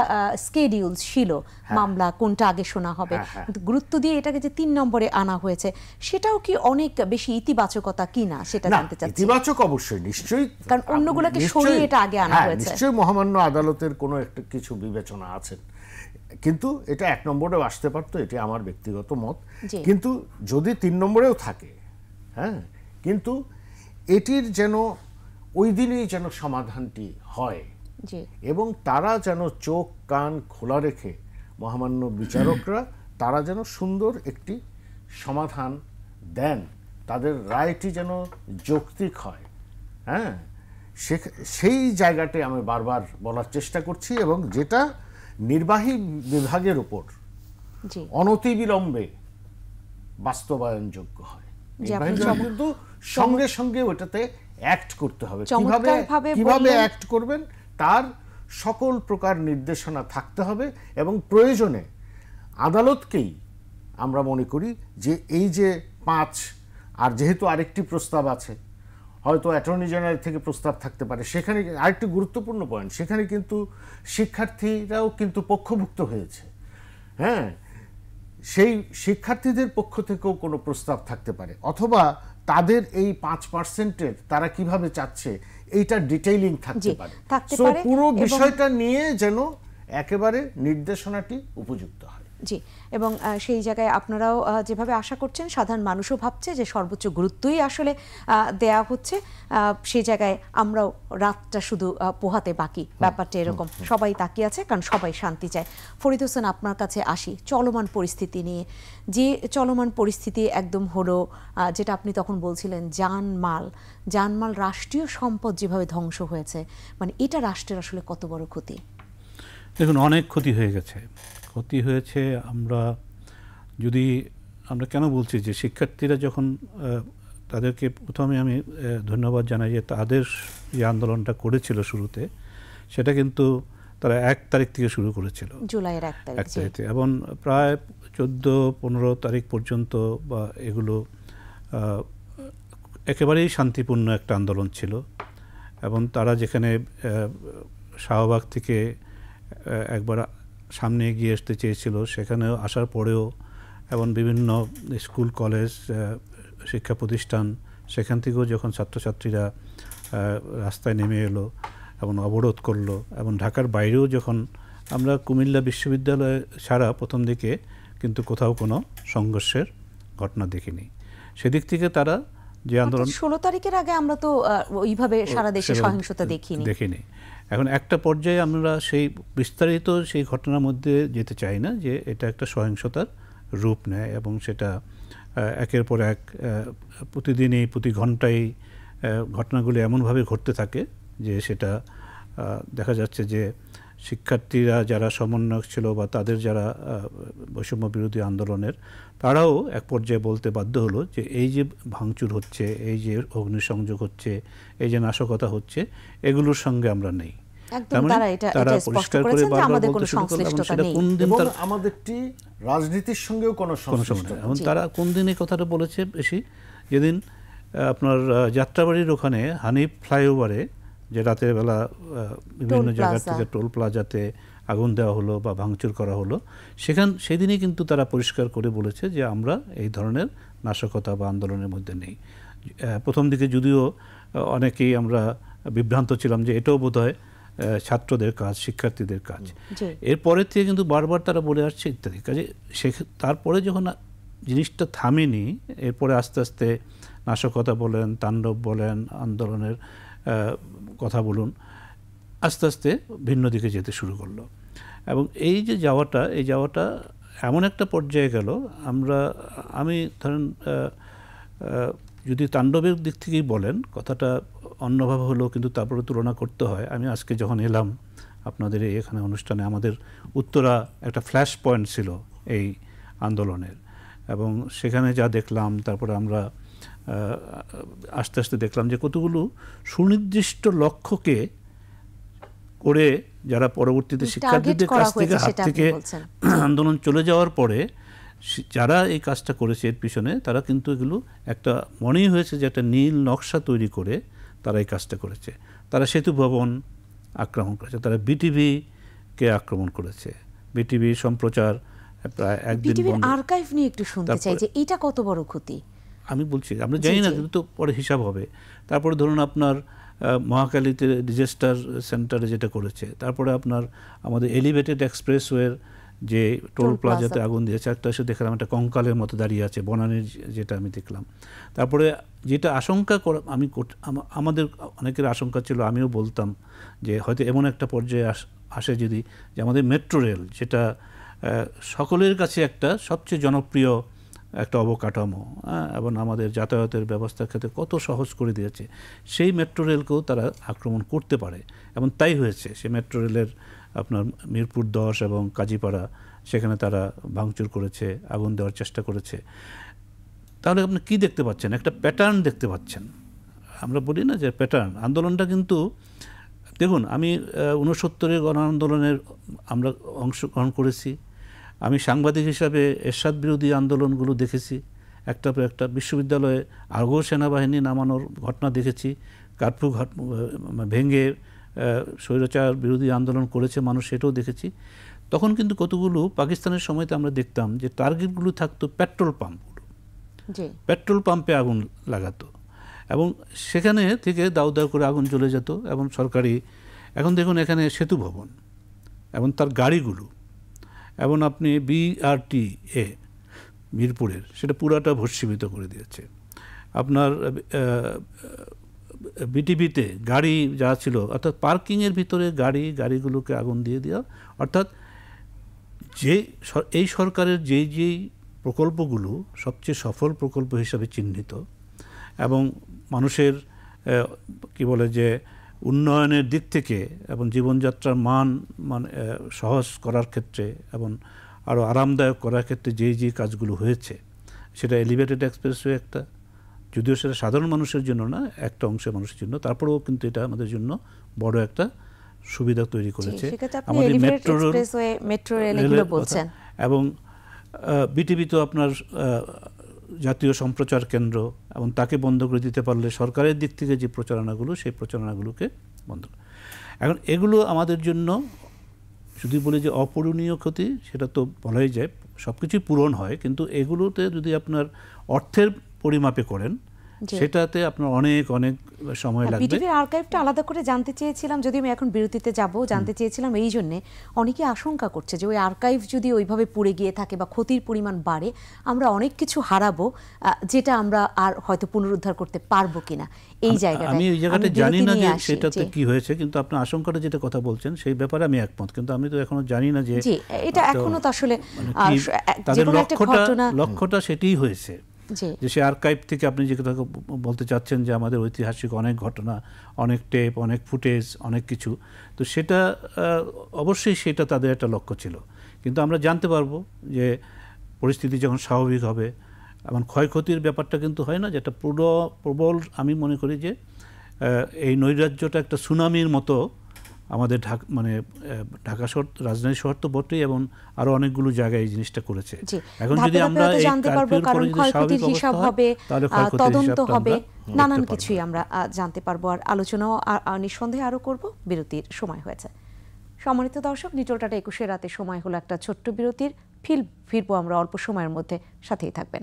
স্কেডিউল ছিল হ্যাঁ। মামলা কোনটা আগে শোনা হবে হ্যাঁ, গুরুত্ব দিয়ে এটাকে যে তিন নম্বরে আনা হয়েছে সেটাও কি অনেক বেশি ইতিবাচকতা কিনা সেটা জানতে চাচ্ছি ইতিবাচক অবশ্যই নিশ্চয়ই কারণ অন্যগুলোকে সরিয়ে এটা আগে আনা হয়েছে নিশ্চয়ই মহামান্য আদালতের কোনো একটা কিছু বিবেচনা আছে কিন্তু এটা এক নম্বরেও আসতে পারতো এটি আমার ব্যক্তিগত মত কিন্তু যদি তিন নম্বরেও থাকে হ্যাঁ কিন্তু এটির যেন ওই দিনই যেন সমাধানটি হয় এবং তারা যেন চোখ কান খোলা রেখে মহামান্য বিচারকরা তারা যেন সুন্দর একটি সমাধান দেন তাদের রায়টি যেন যৌক্তিক হয় হ্যাঁ সেই জায়গাটি আমি বারবার বলার চেষ্টা করছি এবং যেটা নির্বাহী বিভাগের উপর অনতিবিলম্বে বাস্তবায়নযোগ্য হয় কিন্তু সঙ্গে সঙ্গে ওটাতে অ্যাক্ট করতে হবে কিভাবে কিভাবে অ্যাক্ট করবেন তার সকল প্রকার নির্দেশনা থাকতে হবে এবং প্রয়োজনে আদালতকেই আমরা মনে করি যে এই যে পাঁচ আর যেহেতু আরেকটি প্রস্তাব আছে হয়তো অ্যাটর্নি জেনারেল থেকে প্রস্তাব থাকতে পারে সেখানে আরেকটি গুরুত্বপূর্ণ পয়েন্ট সেখানে কিন্তু শিক্ষার্থীরাও কিন্তু পক্ষভুক্ত হয়েছে হ্যাঁ সেই শিক্ষার্থীদের পক্ষ থেকেও কোনো প্রস্তাব থাকতে পারে অথবা তাদের এই পাঁচ পার্সেন্টের তারা কিভাবে চাচ্ছে এইটা ডিটেইলিং থাকতে পারে পুরো বিষয়টা নিয়ে যেন একেবারে নির্দেশনাটি উপযুক্ত হয় জি এবং সেই জায়গায় আপনারাও যেভাবে আশা করছেন সাধারণ মানুষও ভাবছে যে সর্বোচ্চ গুরুত্বই আসলে দেয়া হচ্ছে সেই জায়গায় আমরাও রাতটা শুধু পোহাতে বাকি ব্যাপারটা এরকম সবাই তাকিয়ে আছে কারণ সবাই শান্তি চায় ফরিদ হোসেন আপনার কাছে আসি চলমান পরিস্থিতি নিয়ে যে চলমান পরিস্থিতি একদম হলো যেটা আপনি তখন বলছিলেন জানমাল জানমাল রাষ্ট্রীয় সম্পদ যেভাবে ধ্বংস হয়েছে মানে এটা রাষ্ট্রের আসলে কত বড় ক্ষতি দেখুন অনেক ক্ষতি হয়ে গেছে ক্ষতি হয়েছে আমরা যদি আমরা কেন বলছি যে শিক্ষার্থীরা যখন তাদেরকে প্রথমে আমি ধন্যবাদ জানাই যে তাদের যে আন্দোলনটা করেছিল শুরুতে সেটা কিন্তু তারা এক তারিখ থেকে শুরু করেছিল জুলাইয়ের এক তারিখে এবং প্রায় চোদ্দ পনেরো তারিখ পর্যন্ত বা এগুলো একেবারেই শান্তিপূর্ণ একটা আন্দোলন ছিল এবং তারা যেখানে শাহবাগ থেকে একবার সামনে এগিয়ে আসতে চেয়েছিল সেখানেও আসার পরেও এবং বিভিন্ন স্কুল কলেজ শিক্ষা প্রতিষ্ঠান সেখান থেকেও যখন ছাত্রছাত্রীরা রাস্তায় নেমে এলো এবং অবরোধ করলো এবং ঢাকার বাইরেও যখন আমরা কুমিল্লা বিশ্ববিদ্যালয় ছাড়া প্রথম দিকে কিন্তু কোথাও কোনো সংঘর্ষের ঘটনা দেখিনি সেদিক থেকে তারা যে আন্দোলন ষোলো তারিখের আগে আমরা তো ওইভাবে সারা দেশে সহিংসতা দেখিনি দেখিনি এখন একটা পর্যায়ে আমরা সেই বিস্তারিত সেই ঘটনার মধ্যে যেতে চাই না যে এটা একটা সহিংসতার রূপ নেয় এবং সেটা একের পর এক প্রতিদিনই প্রতি ঘন্টায় ঘটনাগুলি এমনভাবে ঘটতে থাকে যে সেটা দেখা যাচ্ছে যে শিক্ষার্থীরা যারা সমন্বয়ক ছিল বা তাদের যারা বৈষম্য বিরোধী আন্দোলনের তারাও এক পর্যায়ে বলতে বাধ্য হলো যে এই যে ভাঙচুর হচ্ছে এই যে অগ্নিসংযোগ হচ্ছে এই যে নাশকতা হচ্ছে এগুলোর সঙ্গে আমরা নেই মানে তারা পরিষ্কার করে আমাদেরটি রাজনীতির সঙ্গেও কোনো সমস্যা এখন তারা কোন দিন এই কথাটা বলেছে বেশি যেদিন আপনার যাত্রাবাড়ির ওখানে হানিফ ফ্লাইওভারে যে রাতের বেলা বিভিন্ন জায়গা থেকে টোল প্লাজাতে আগুন দেওয়া হলো বা ভাঙচুর করা হলো সেখান সেদিনই কিন্তু তারা পরিষ্কার করে বলেছে যে আমরা এই ধরনের নাশকতা বা আন্দোলনের মধ্যে নেই প্রথম দিকে যদিও অনেকেই আমরা বিভ্রান্ত ছিলাম যে এটাও বোধ হয় ছাত্রদের কাজ শিক্ষার্থীদের কাজ এরপরে থেকে কিন্তু বারবার তারা বলে আসছে ইত্যাদি কাজে সে তারপরে যখন জিনিসটা থামেনি এরপরে আস্তে আস্তে নাশকতা বলেন তাণ্ডব বলেন আন্দোলনের কথা বলুন আস্তে আস্তে ভিন্ন দিকে যেতে শুরু করলো এবং এই যে যাওয়াটা এই যাওয়াটা এমন একটা পর্যায়ে গেল আমরা আমি ধরেন যদি তাণ্ডবের দিক থেকেই বলেন কথাটা অন্যভাবে হলো কিন্তু তারপরে তুলনা করতে হয় আমি আজকে যখন এলাম আপনাদের এখানে অনুষ্ঠানে আমাদের উত্তরা একটা ফ্ল্যাশ পয়েন্ট ছিল এই আন্দোলনের এবং সেখানে যা দেখলাম তারপরে আমরা আস্তে আস্তে দেখলাম যে কতগুলো সুনির্দিষ্ট লক্ষ্যকে করে যারা পরবর্তীতে শিক্ষার্থীদের কাছ থেকে হাত থেকে আন্দোলন চলে যাওয়ার পরে যারা এই কাজটা করেছে এর পিছনে তারা কিন্তু এগুলো একটা মনেই হয়েছে যে একটা নীল নকশা তৈরি করে তারা এই কাজটা করেছে তারা সেতু ভবন আক্রমণ করেছে তারা বিটিভিকে আক্রমণ করেছে বিটিভি সম্প্রচার প্রায় একদিন আর্কাইভ নিয়ে একটু শুনতে চাই যে এটা কত বড় ক্ষতি আমি বলছি আমরা জানি না কিন্তু পরে হিসাব হবে তারপরে ধরুন আপনার মহাকালীতে ডিজাস্টার সেন্টারে যেটা করেছে তারপরে আপনার আমাদের এলিভেটেড এক্সপ্রেসওয়ের যে টোল প্লাজাতে আগুন দিয়েছে একটা সে দেখলাম একটা কঙ্কালের মতো দাঁড়িয়ে আছে বনানির যেটা আমি দেখলাম তারপরে যেটা আশঙ্কা করা আমি আমাদের অনেকের আশঙ্কা ছিল আমিও বলতাম যে হয়তো এমন একটা পর্যায়ে আসে যদি যে আমাদের মেট্রো রেল যেটা সকলের কাছে একটা সবচেয়ে জনপ্রিয় একটা অবকাঠামো হ্যাঁ, এবং আমাদের যাতায়াতের ব্যবস্থার ক্ষেত্রে কত সহজ করে দিয়েছে সেই মেট্রো রেলকেও তারা আক্রমণ করতে পারে এবং তাই হয়েছে সে মেট্রো রেলের আপনার মিরপুর দশ এবং কাজীপাড়া সেখানে তারা ভাঙচুর করেছে আগুন দেওয়ার চেষ্টা করেছে তাহলে আপনি কি দেখতে পাচ্ছেন একটা প্যাটার্ন দেখতে পাচ্ছেন আমরা বলি না যে প্যাটার্ন আন্দোলনটা কিন্তু দেখুন আমি উনসত্তরের গণ আন্দোলনের আমরা অংশগ্রহণ করেছি আমি সাংবাদিক হিসাবে এরশাদ বিরোধী আন্দোলনগুলো দেখেছি একটা পর একটা বিশ্ববিদ্যালয়ে আর্ঘ সেনাবাহিনী নামানোর ঘটনা দেখেছি কার্ফু ঘট ভেঙে স্বৈরাচার বিরোধী আন্দোলন করেছে মানুষ সেটাও দেখেছি তখন কিন্তু কতগুলো পাকিস্তানের সময়তে আমরা দেখতাম যে টার্গেটগুলো থাকতো পেট্রোল পাম্পগুলো পেট্রোল পাম্পে আগুন লাগাতো এবং সেখানে থেকে দাউ দাউ করে আগুন চলে যেত এবং সরকারি এখন দেখুন এখানে সেতু ভবন এবং তার গাড়িগুলো এবং আপনি বিআরটি এ মিরপুরের সেটা পুরাটা ভস্মীভূত করে দিয়েছে আপনার বিটিভিতে গাড়ি যা ছিল অর্থাৎ পার্কিংয়ের ভিতরে গাড়ি গাড়িগুলোকে আগুন দিয়ে দেওয়া অর্থাৎ যে এই সরকারের যেই যেই প্রকল্পগুলো সবচেয়ে সফল প্রকল্প হিসাবে চিহ্নিত এবং মানুষের কি বলে যে উন্নয়নের দিক থেকে এবং জীবনযাত্রার মান মানে সহজ করার ক্ষেত্রে এবং আরও আরামদায়ক করার ক্ষেত্রে যে যে কাজগুলো হয়েছে সেটা এলিভেটেড এক্সপ্রেসওয়ে একটা যদিও সেটা সাধারণ মানুষের জন্য না একটা অংশের মানুষের জন্য তারপরেও কিন্তু এটা আমাদের জন্য বড় একটা সুবিধা তৈরি করেছে আমাদের মেট্রো রেল এবং বিটিভি তো আপনার জাতীয় সম্প্রচার কেন্দ্র এবং তাকে বন্ধ করে দিতে পারলে সরকারের দিক থেকে যে প্রচারণাগুলো সেই প্রচারণাগুলোকে বন্ধ এখন এগুলো আমাদের জন্য যদি বলি যে অপূরণীয় ক্ষতি সেটা তো বলাই যায় সব কিছুই পূরণ হয় কিন্তু এগুলোতে যদি আপনার অর্থের পরিমাপে করেন সেটাতে আপনার অনেক অনেক সময় হ্যাঁ, লাগবে বিটিভির আর্কাইভটা আলাদা করে জানতে চেয়েছিলাম যদি আমি এখন বিরতিতে যাব জানতে চেয়েছিলাম এই জন্য অনেকে আশঙ্কা করছে যে ওই আর্কাইভ যদি ওইভাবে পুড়ে গিয়ে থাকে বা ক্ষতির পরিমাণ বাড়ে আমরা অনেক কিছু হারাবো যেটা আমরা আর হয়তো পুনরুদ্ধার করতে পারবো কিনা এই জায়গাটা আমি এই জায়গাটা জানি না যে সেটাতে কি হয়েছে কিন্তু আপনার আশঙ্কাটা যেটা কথা বলছেন সেই ব্যাপারে আমি একমত কিন্তু আমি তো এখনো জানি না যে এটা এখনো তো আসলে মানে তাদের লক্ষ্যটা লক্ষ্যটা সেটাই হয়েছে যে সেই আর্কাইভ থেকে আপনি যে কথা বলতে চাচ্ছেন যে আমাদের ঐতিহাসিক অনেক ঘটনা অনেক টেপ অনেক ফুটেজ অনেক কিছু তো সেটা অবশ্যই সেটা তাদের একটা লক্ষ্য ছিল কিন্তু আমরা জানতে পারবো যে পরিস্থিতি যখন স্বাভাবিক হবে এমন ক্ষয়ক্ষতির ব্যাপারটা কিন্তু হয় না যেটা প্রবল প্রবল আমি মনে করি যে এই নৈরাজ্যটা একটা সুনামির মতো আমাদের ঢাকা মানে ঢাকা শহর রাজধানী শহর তো বটেই এবং আরো অনেকগুলো জায়গায় এই জিনিসটা করেছে এখন যদি আমরা এই কারফিউর করে যদি তাহলে তদন্ত হবে নানান কিছুই আমরা জানতে পারবো আর আলোচনাও নিঃসন্দেহে আরো করব বিরতির সময় হয়েছে সম্মানিত দর্শক নিটোলটাটা একুশে রাতে সময় হলো একটা ছোট্ট বিরতির ফিল ফিরবো আমরা অল্প সময়ের মধ্যে সাথেই থাকবেন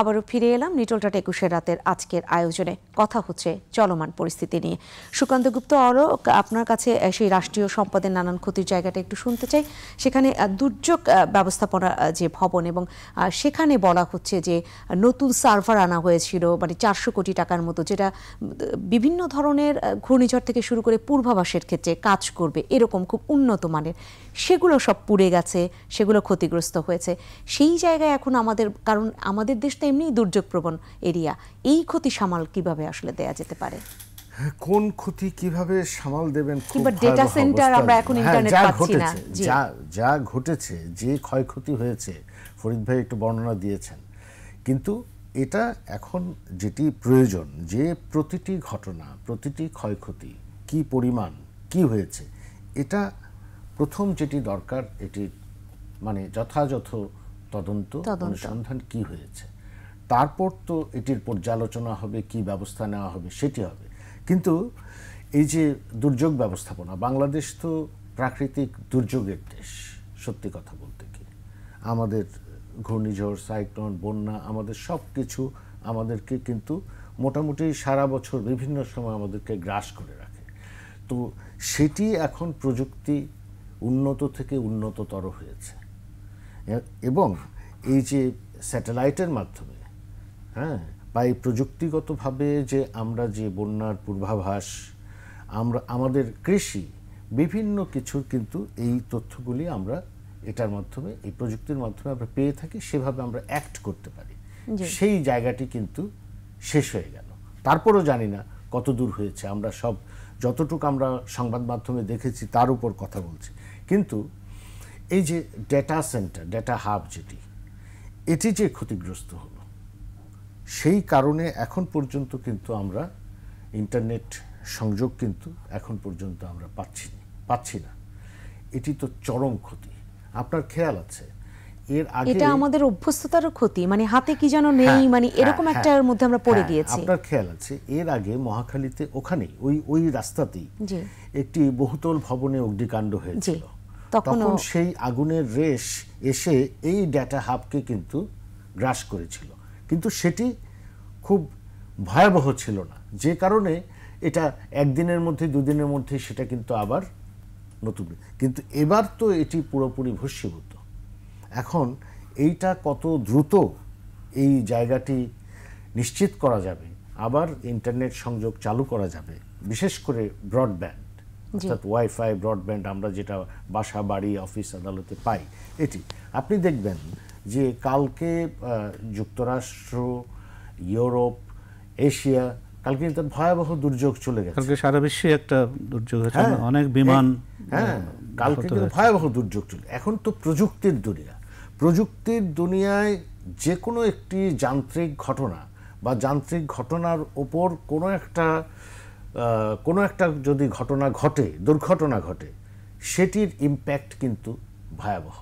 আবারও ফিরে এলাম নিটলটাট একুশে রাতের আজকের আয়োজনে কথা হচ্ছে চলমান পরিস্থিতি নিয়ে সুকান্ত গুপ্ত আরও আপনার কাছে সেই রাষ্ট্রীয় সম্পদের নানান ক্ষতির জায়গাটা একটু শুনতে চাই সেখানে দুর্যোগ ব্যবস্থাপনা যে ভবন এবং সেখানে বলা হচ্ছে যে নতুন সার্ভার আনা হয়েছিল মানে চারশো কোটি টাকার মতো যেটা বিভিন্ন ধরনের ঘূর্ণিঝড় থেকে শুরু করে পূর্বাভাসের ক্ষেত্রে কাজ করবে এরকম খুব উন্নত মানের সেগুলো সব পুড়ে গেছে সেগুলো ক্ষতিগ্রস্ত হয়েছে সেই জায়গায় এখন আমাদের কারণ আমাদের দেশ তো এমনি দুর্যোগ প্রবণ এরিয়া এই ক্ষতি সামাল কিভাবে আসলে দেয়া যেতে পারে কোন ক্ষতি কিভাবে সামাল দেবেন কিংবা ডেটা সেন্টার আমরা এখন ইন্টারনেট হ্যাঁ, পাচ্ছি না যা যা ঘটেছে যে ক্ষয়ক্ষতি হয়েছে ফরিদ ভাই একটু বর্ণনা দিয়েছেন কিন্তু এটা এখন যেটি প্রয়োজন যে প্রতিটি ঘটনা প্রতিটি ক্ষয়ক্ষতি কি পরিমাণ কি হয়েছে এটা প্রথম যেটি দরকার এটি মানে যথাযথ তদন্ত অনুসন্ধান কি হয়েছে তারপর তো এটির পর্যালোচনা হবে কি ব্যবস্থা নেওয়া হবে সেটি হবে কিন্তু এই যে দুর্যোগ ব্যবস্থাপনা বাংলাদেশ তো প্রাকৃতিক দুর্যোগের দেশ সত্যি কথা বলতে কি আমাদের ঘূর্ণিঝড় সাইক্লোন বন্যা আমাদের সব কিছু আমাদেরকে কিন্তু মোটামুটি সারা বছর বিভিন্ন সময় আমাদেরকে গ্রাস করে রাখে তো সেটি এখন প্রযুক্তি উন্নত থেকে উন্নততর হয়েছে এবং এই যে স্যাটেলাইটের মাধ্যমে হ্যাঁ বা এই প্রযুক্তিগতভাবে যে আমরা যে বন্যার পূর্বাভাস আমরা আমাদের কৃষি বিভিন্ন কিছুর কিন্তু এই তথ্যগুলি আমরা এটার মাধ্যমে এই প্রযুক্তির মাধ্যমে আমরা পেয়ে থাকি সেভাবে আমরা অ্যাক্ট করতে পারি সেই জায়গাটি কিন্তু শেষ হয়ে গেল তারপরও জানি না কত দূর হয়েছে আমরা সব যতটুকু আমরা সংবাদ মাধ্যমে দেখেছি তার উপর কথা বলছি কিন্তু এই যে ডেটা সেন্টার ডেটা হাব যেটি এটি যে ক্ষতিগ্রস্ত হল সেই কারণে এখন পর্যন্ত কিন্তু আমরা ইন্টারনেট সংযোগ কিন্তু এখন পর্যন্ত আমরা পাচ্ছি পাচ্ছি না এটি তো চরম ক্ষতি আপনার খেয়াল আছে এর আগে এটা আমাদের অভ্যস্ততারও ক্ষতি মানে হাতে কি যেন হ্যাঁ, নেই মানে হ্যাঁ, এরকম একটার হ্যাঁ, মধ্যে আমরা পড়ে গিয়েছি আপনার খেয়াল আছে এর আগে মহাখালীতে ওখানে ওই ওই রাস্তাতেই একটি বহুতল ভবনে অগ্নিকাণ্ড হয়েছিল তখন সেই আগুনের রেশ এসে এই ডেটা হাবকে কিন্তু গ্রাস করেছিল কিন্তু সেটি খুব ভয়াবহ ছিল না যে কারণে এটা একদিনের মধ্যে দুদিনের মধ্যে সেটা কিন্তু আবার নতুন কিন্তু এবার তো এটি পুরোপুরি ভস্মীভূত এখন এইটা কত দ্রুত এই জায়গাটি নিশ্চিত করা যাবে আবার ইন্টারনেট সংযোগ চালু করা যাবে বিশেষ করে ব্রডব্যান্ড অর্থাৎ ওয়াইফাই ব্রডব্যান্ড আমরা যেটা বাসা বাড়ি অফিস আদালতে পাই এটি আপনি দেখবেন যে কালকে যুক্তরাষ্ট্র ইউরোপ এশিয়া কালকে তার ভয়াবহ দুর্যোগ চলে গেছে কালকে সারা বিশ্বে একটা দুর্যোগ হয়েছে হ্যাঁ। অনেক বিমান হ্যাঁ, কালকে কিন্তু ভয়াবহ দুর্যোগ চলে এখন তো প্রযুক্তির দুনিয়া প্রযুক্তির দুনিয়ায় যে কোনো একটি যান্ত্রিক ঘটনা বা যান্ত্রিক ঘটনার ওপর কোনো একটা কোনো একটা যদি ঘটনা ঘটে দুর্ঘটনা ঘটে সেটির ইম্প্যাক্ট কিন্তু ভয়াবহ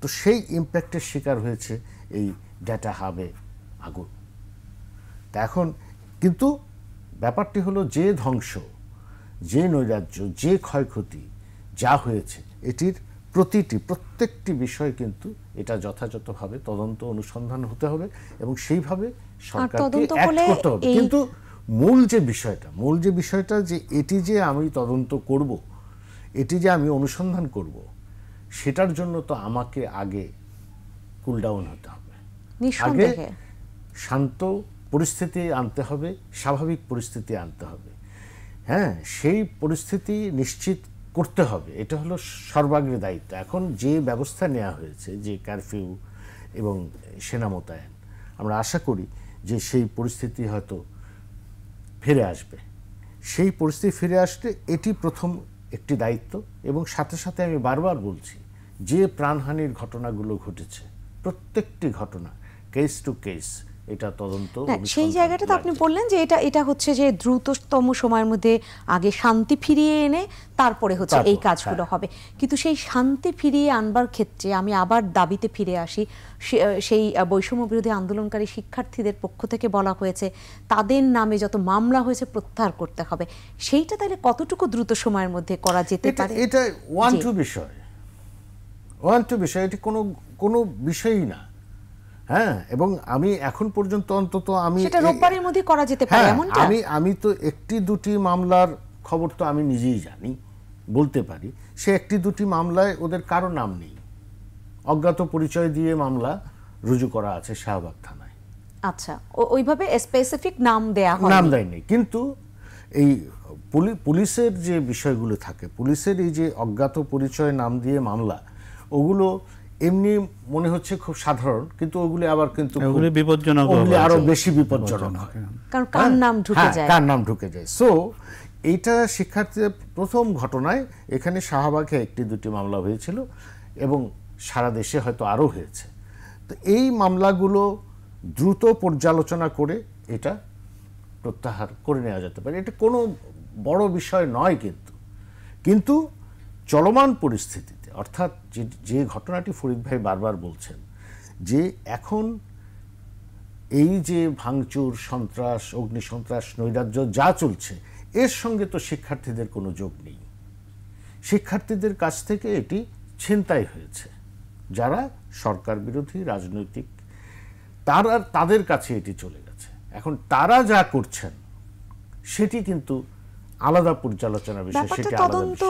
তো সেই ইম্প্যাক্টের শিকার হয়েছে এই ডেটা হাবে আগুন তা এখন কিন্তু ব্যাপারটি হলো যে ধ্বংস যে নৈরাজ্য যে ক্ষয়ক্ষতি যা হয়েছে এটির প্রতিটি প্রত্যেকটি বিষয় কিন্তু এটা যথাযথভাবে তদন্ত অনুসন্ধান হতে হবে এবং সেইভাবে সরকারকে করতে হবে কিন্তু মূল যে বিষয়টা মূল যে বিষয়টা যে এটি যে আমি তদন্ত করব এটি যে আমি অনুসন্ধান করব সেটার জন্য তো আমাকে আগে কুলডাউন হতে হবে আগে শান্ত পরিস্থিতি আনতে হবে স্বাভাবিক পরিস্থিতি আনতে হবে হ্যাঁ সেই পরিস্থিতি নিশ্চিত করতে হবে এটা হলো সর্বাগ্রে দায়িত্ব এখন যে ব্যবস্থা নেওয়া হয়েছে যে কারফিউ এবং সেনা মোতায়েন আমরা আশা করি যে সেই পরিস্থিতি হয়তো ফিরে আসবে সেই পরিস্থিতি ফিরে আসতে এটি প্রথম একটি দায়িত্ব এবং সাথে সাথে আমি বারবার বলছি যে প্রাণহানির ঘটনাগুলো ঘটেছে প্রত্যেকটি ঘটনা কেস টু কেস এটা তদন্ত সেই জায়গাটা তো আপনি বললেন যে এটা এটা হচ্ছে যে দ্রুততম সময়ের মধ্যে আগে শান্তি ফিরিয়ে এনে তারপরে হচ্ছে এই কাজগুলো হ্যাঁ। হবে কিন্তু সেই শান্তি ফিরিয়ে আনবার ক্ষেত্রে আমি আবার দাবিতে ফিরে আসি সেই বৈষম্য বিরোধী আন্দোলনকারী শিক্ষার্থীদের পক্ষ থেকে বলা হয়েছে তাদের নামে যত মামলা হয়েছে প্রত্যাহার করতে হবে সেইটা তাহলে কতটুকু দ্রুত সময়ের মধ্যে করা যেতে পারে এটা ওয়ান টু বিষয় ওয়ান টু বিষয় এটি কোনো কোনো বিষয়ই না হ্যাঁ এবং আমি এখন পর্যন্ত অন্তত আমি সেটা রোববারের মধ্যে করা যেতে পারে হ্যাঁ, এমনটা আমি আমি তো একটি দুটি মামলার খবর তো আমি নিজেই জানি বলতে পারি সে একটি দুটি মামলায় ওদের কারো নাম নেই অজ্ঞাত পরিচয় দিয়ে মামলা রুজু করা আছে শাহবাগ থানায় আচ্ছা ওইভাবে স্পেসিফিক নাম দেয়া নাম দেয়নি কিন্তু এই পুলিশের যে বিষয়গুলো থাকে পুলিশের এই যে অজ্ঞাত পরিচয় নাম দিয়ে মামলা ওগুলো এমনি মনে হচ্ছে খুব সাধারণ কিন্তু ওগুলি আবার কিন্তু বিপজ্জনক আরো বেশি বিপজ্জনক কারণ কার নাম হ্যাঁ, ঢুকে যায় কার নাম ঢুকে যায় সো এইটা শিক্ষার্থীদের প্রথম ঘটনায় এখানে শাহবাগে একটি দুটি মামলা হয়েছিল এবং সারা দেশে হয়তো আরও হয়েছে তো এই মামলাগুলো দ্রুত পর্যালোচনা করে এটা প্রত্যাহার করে নেওয়া যেতে পারে এটা কোনো বড় বিষয় নয় কিন্তু কিন্তু চলমান পরিস্থিতি অর্থাৎ যে যে ঘটনাটি ফরিদ ভাই বারবার বলছেন যে এখন এই যে ভাঙচুর সন্ত্রাস অগ্নিসন্ত্রাস নৈরাজ্য যা চলছে এর সঙ্গে তো শিক্ষার্থীদের কোনো যোগ নেই শিক্ষার্থীদের কাছ থেকে এটি ছিনতাই হয়েছে যারা সরকার বিরোধী রাজনৈতিক তারা তাদের কাছে এটি চলে গেছে এখন তারা যা করছেন সেটি কিন্তু আলাদা পর্যালোচনা বিষয় সেটা তদন্ত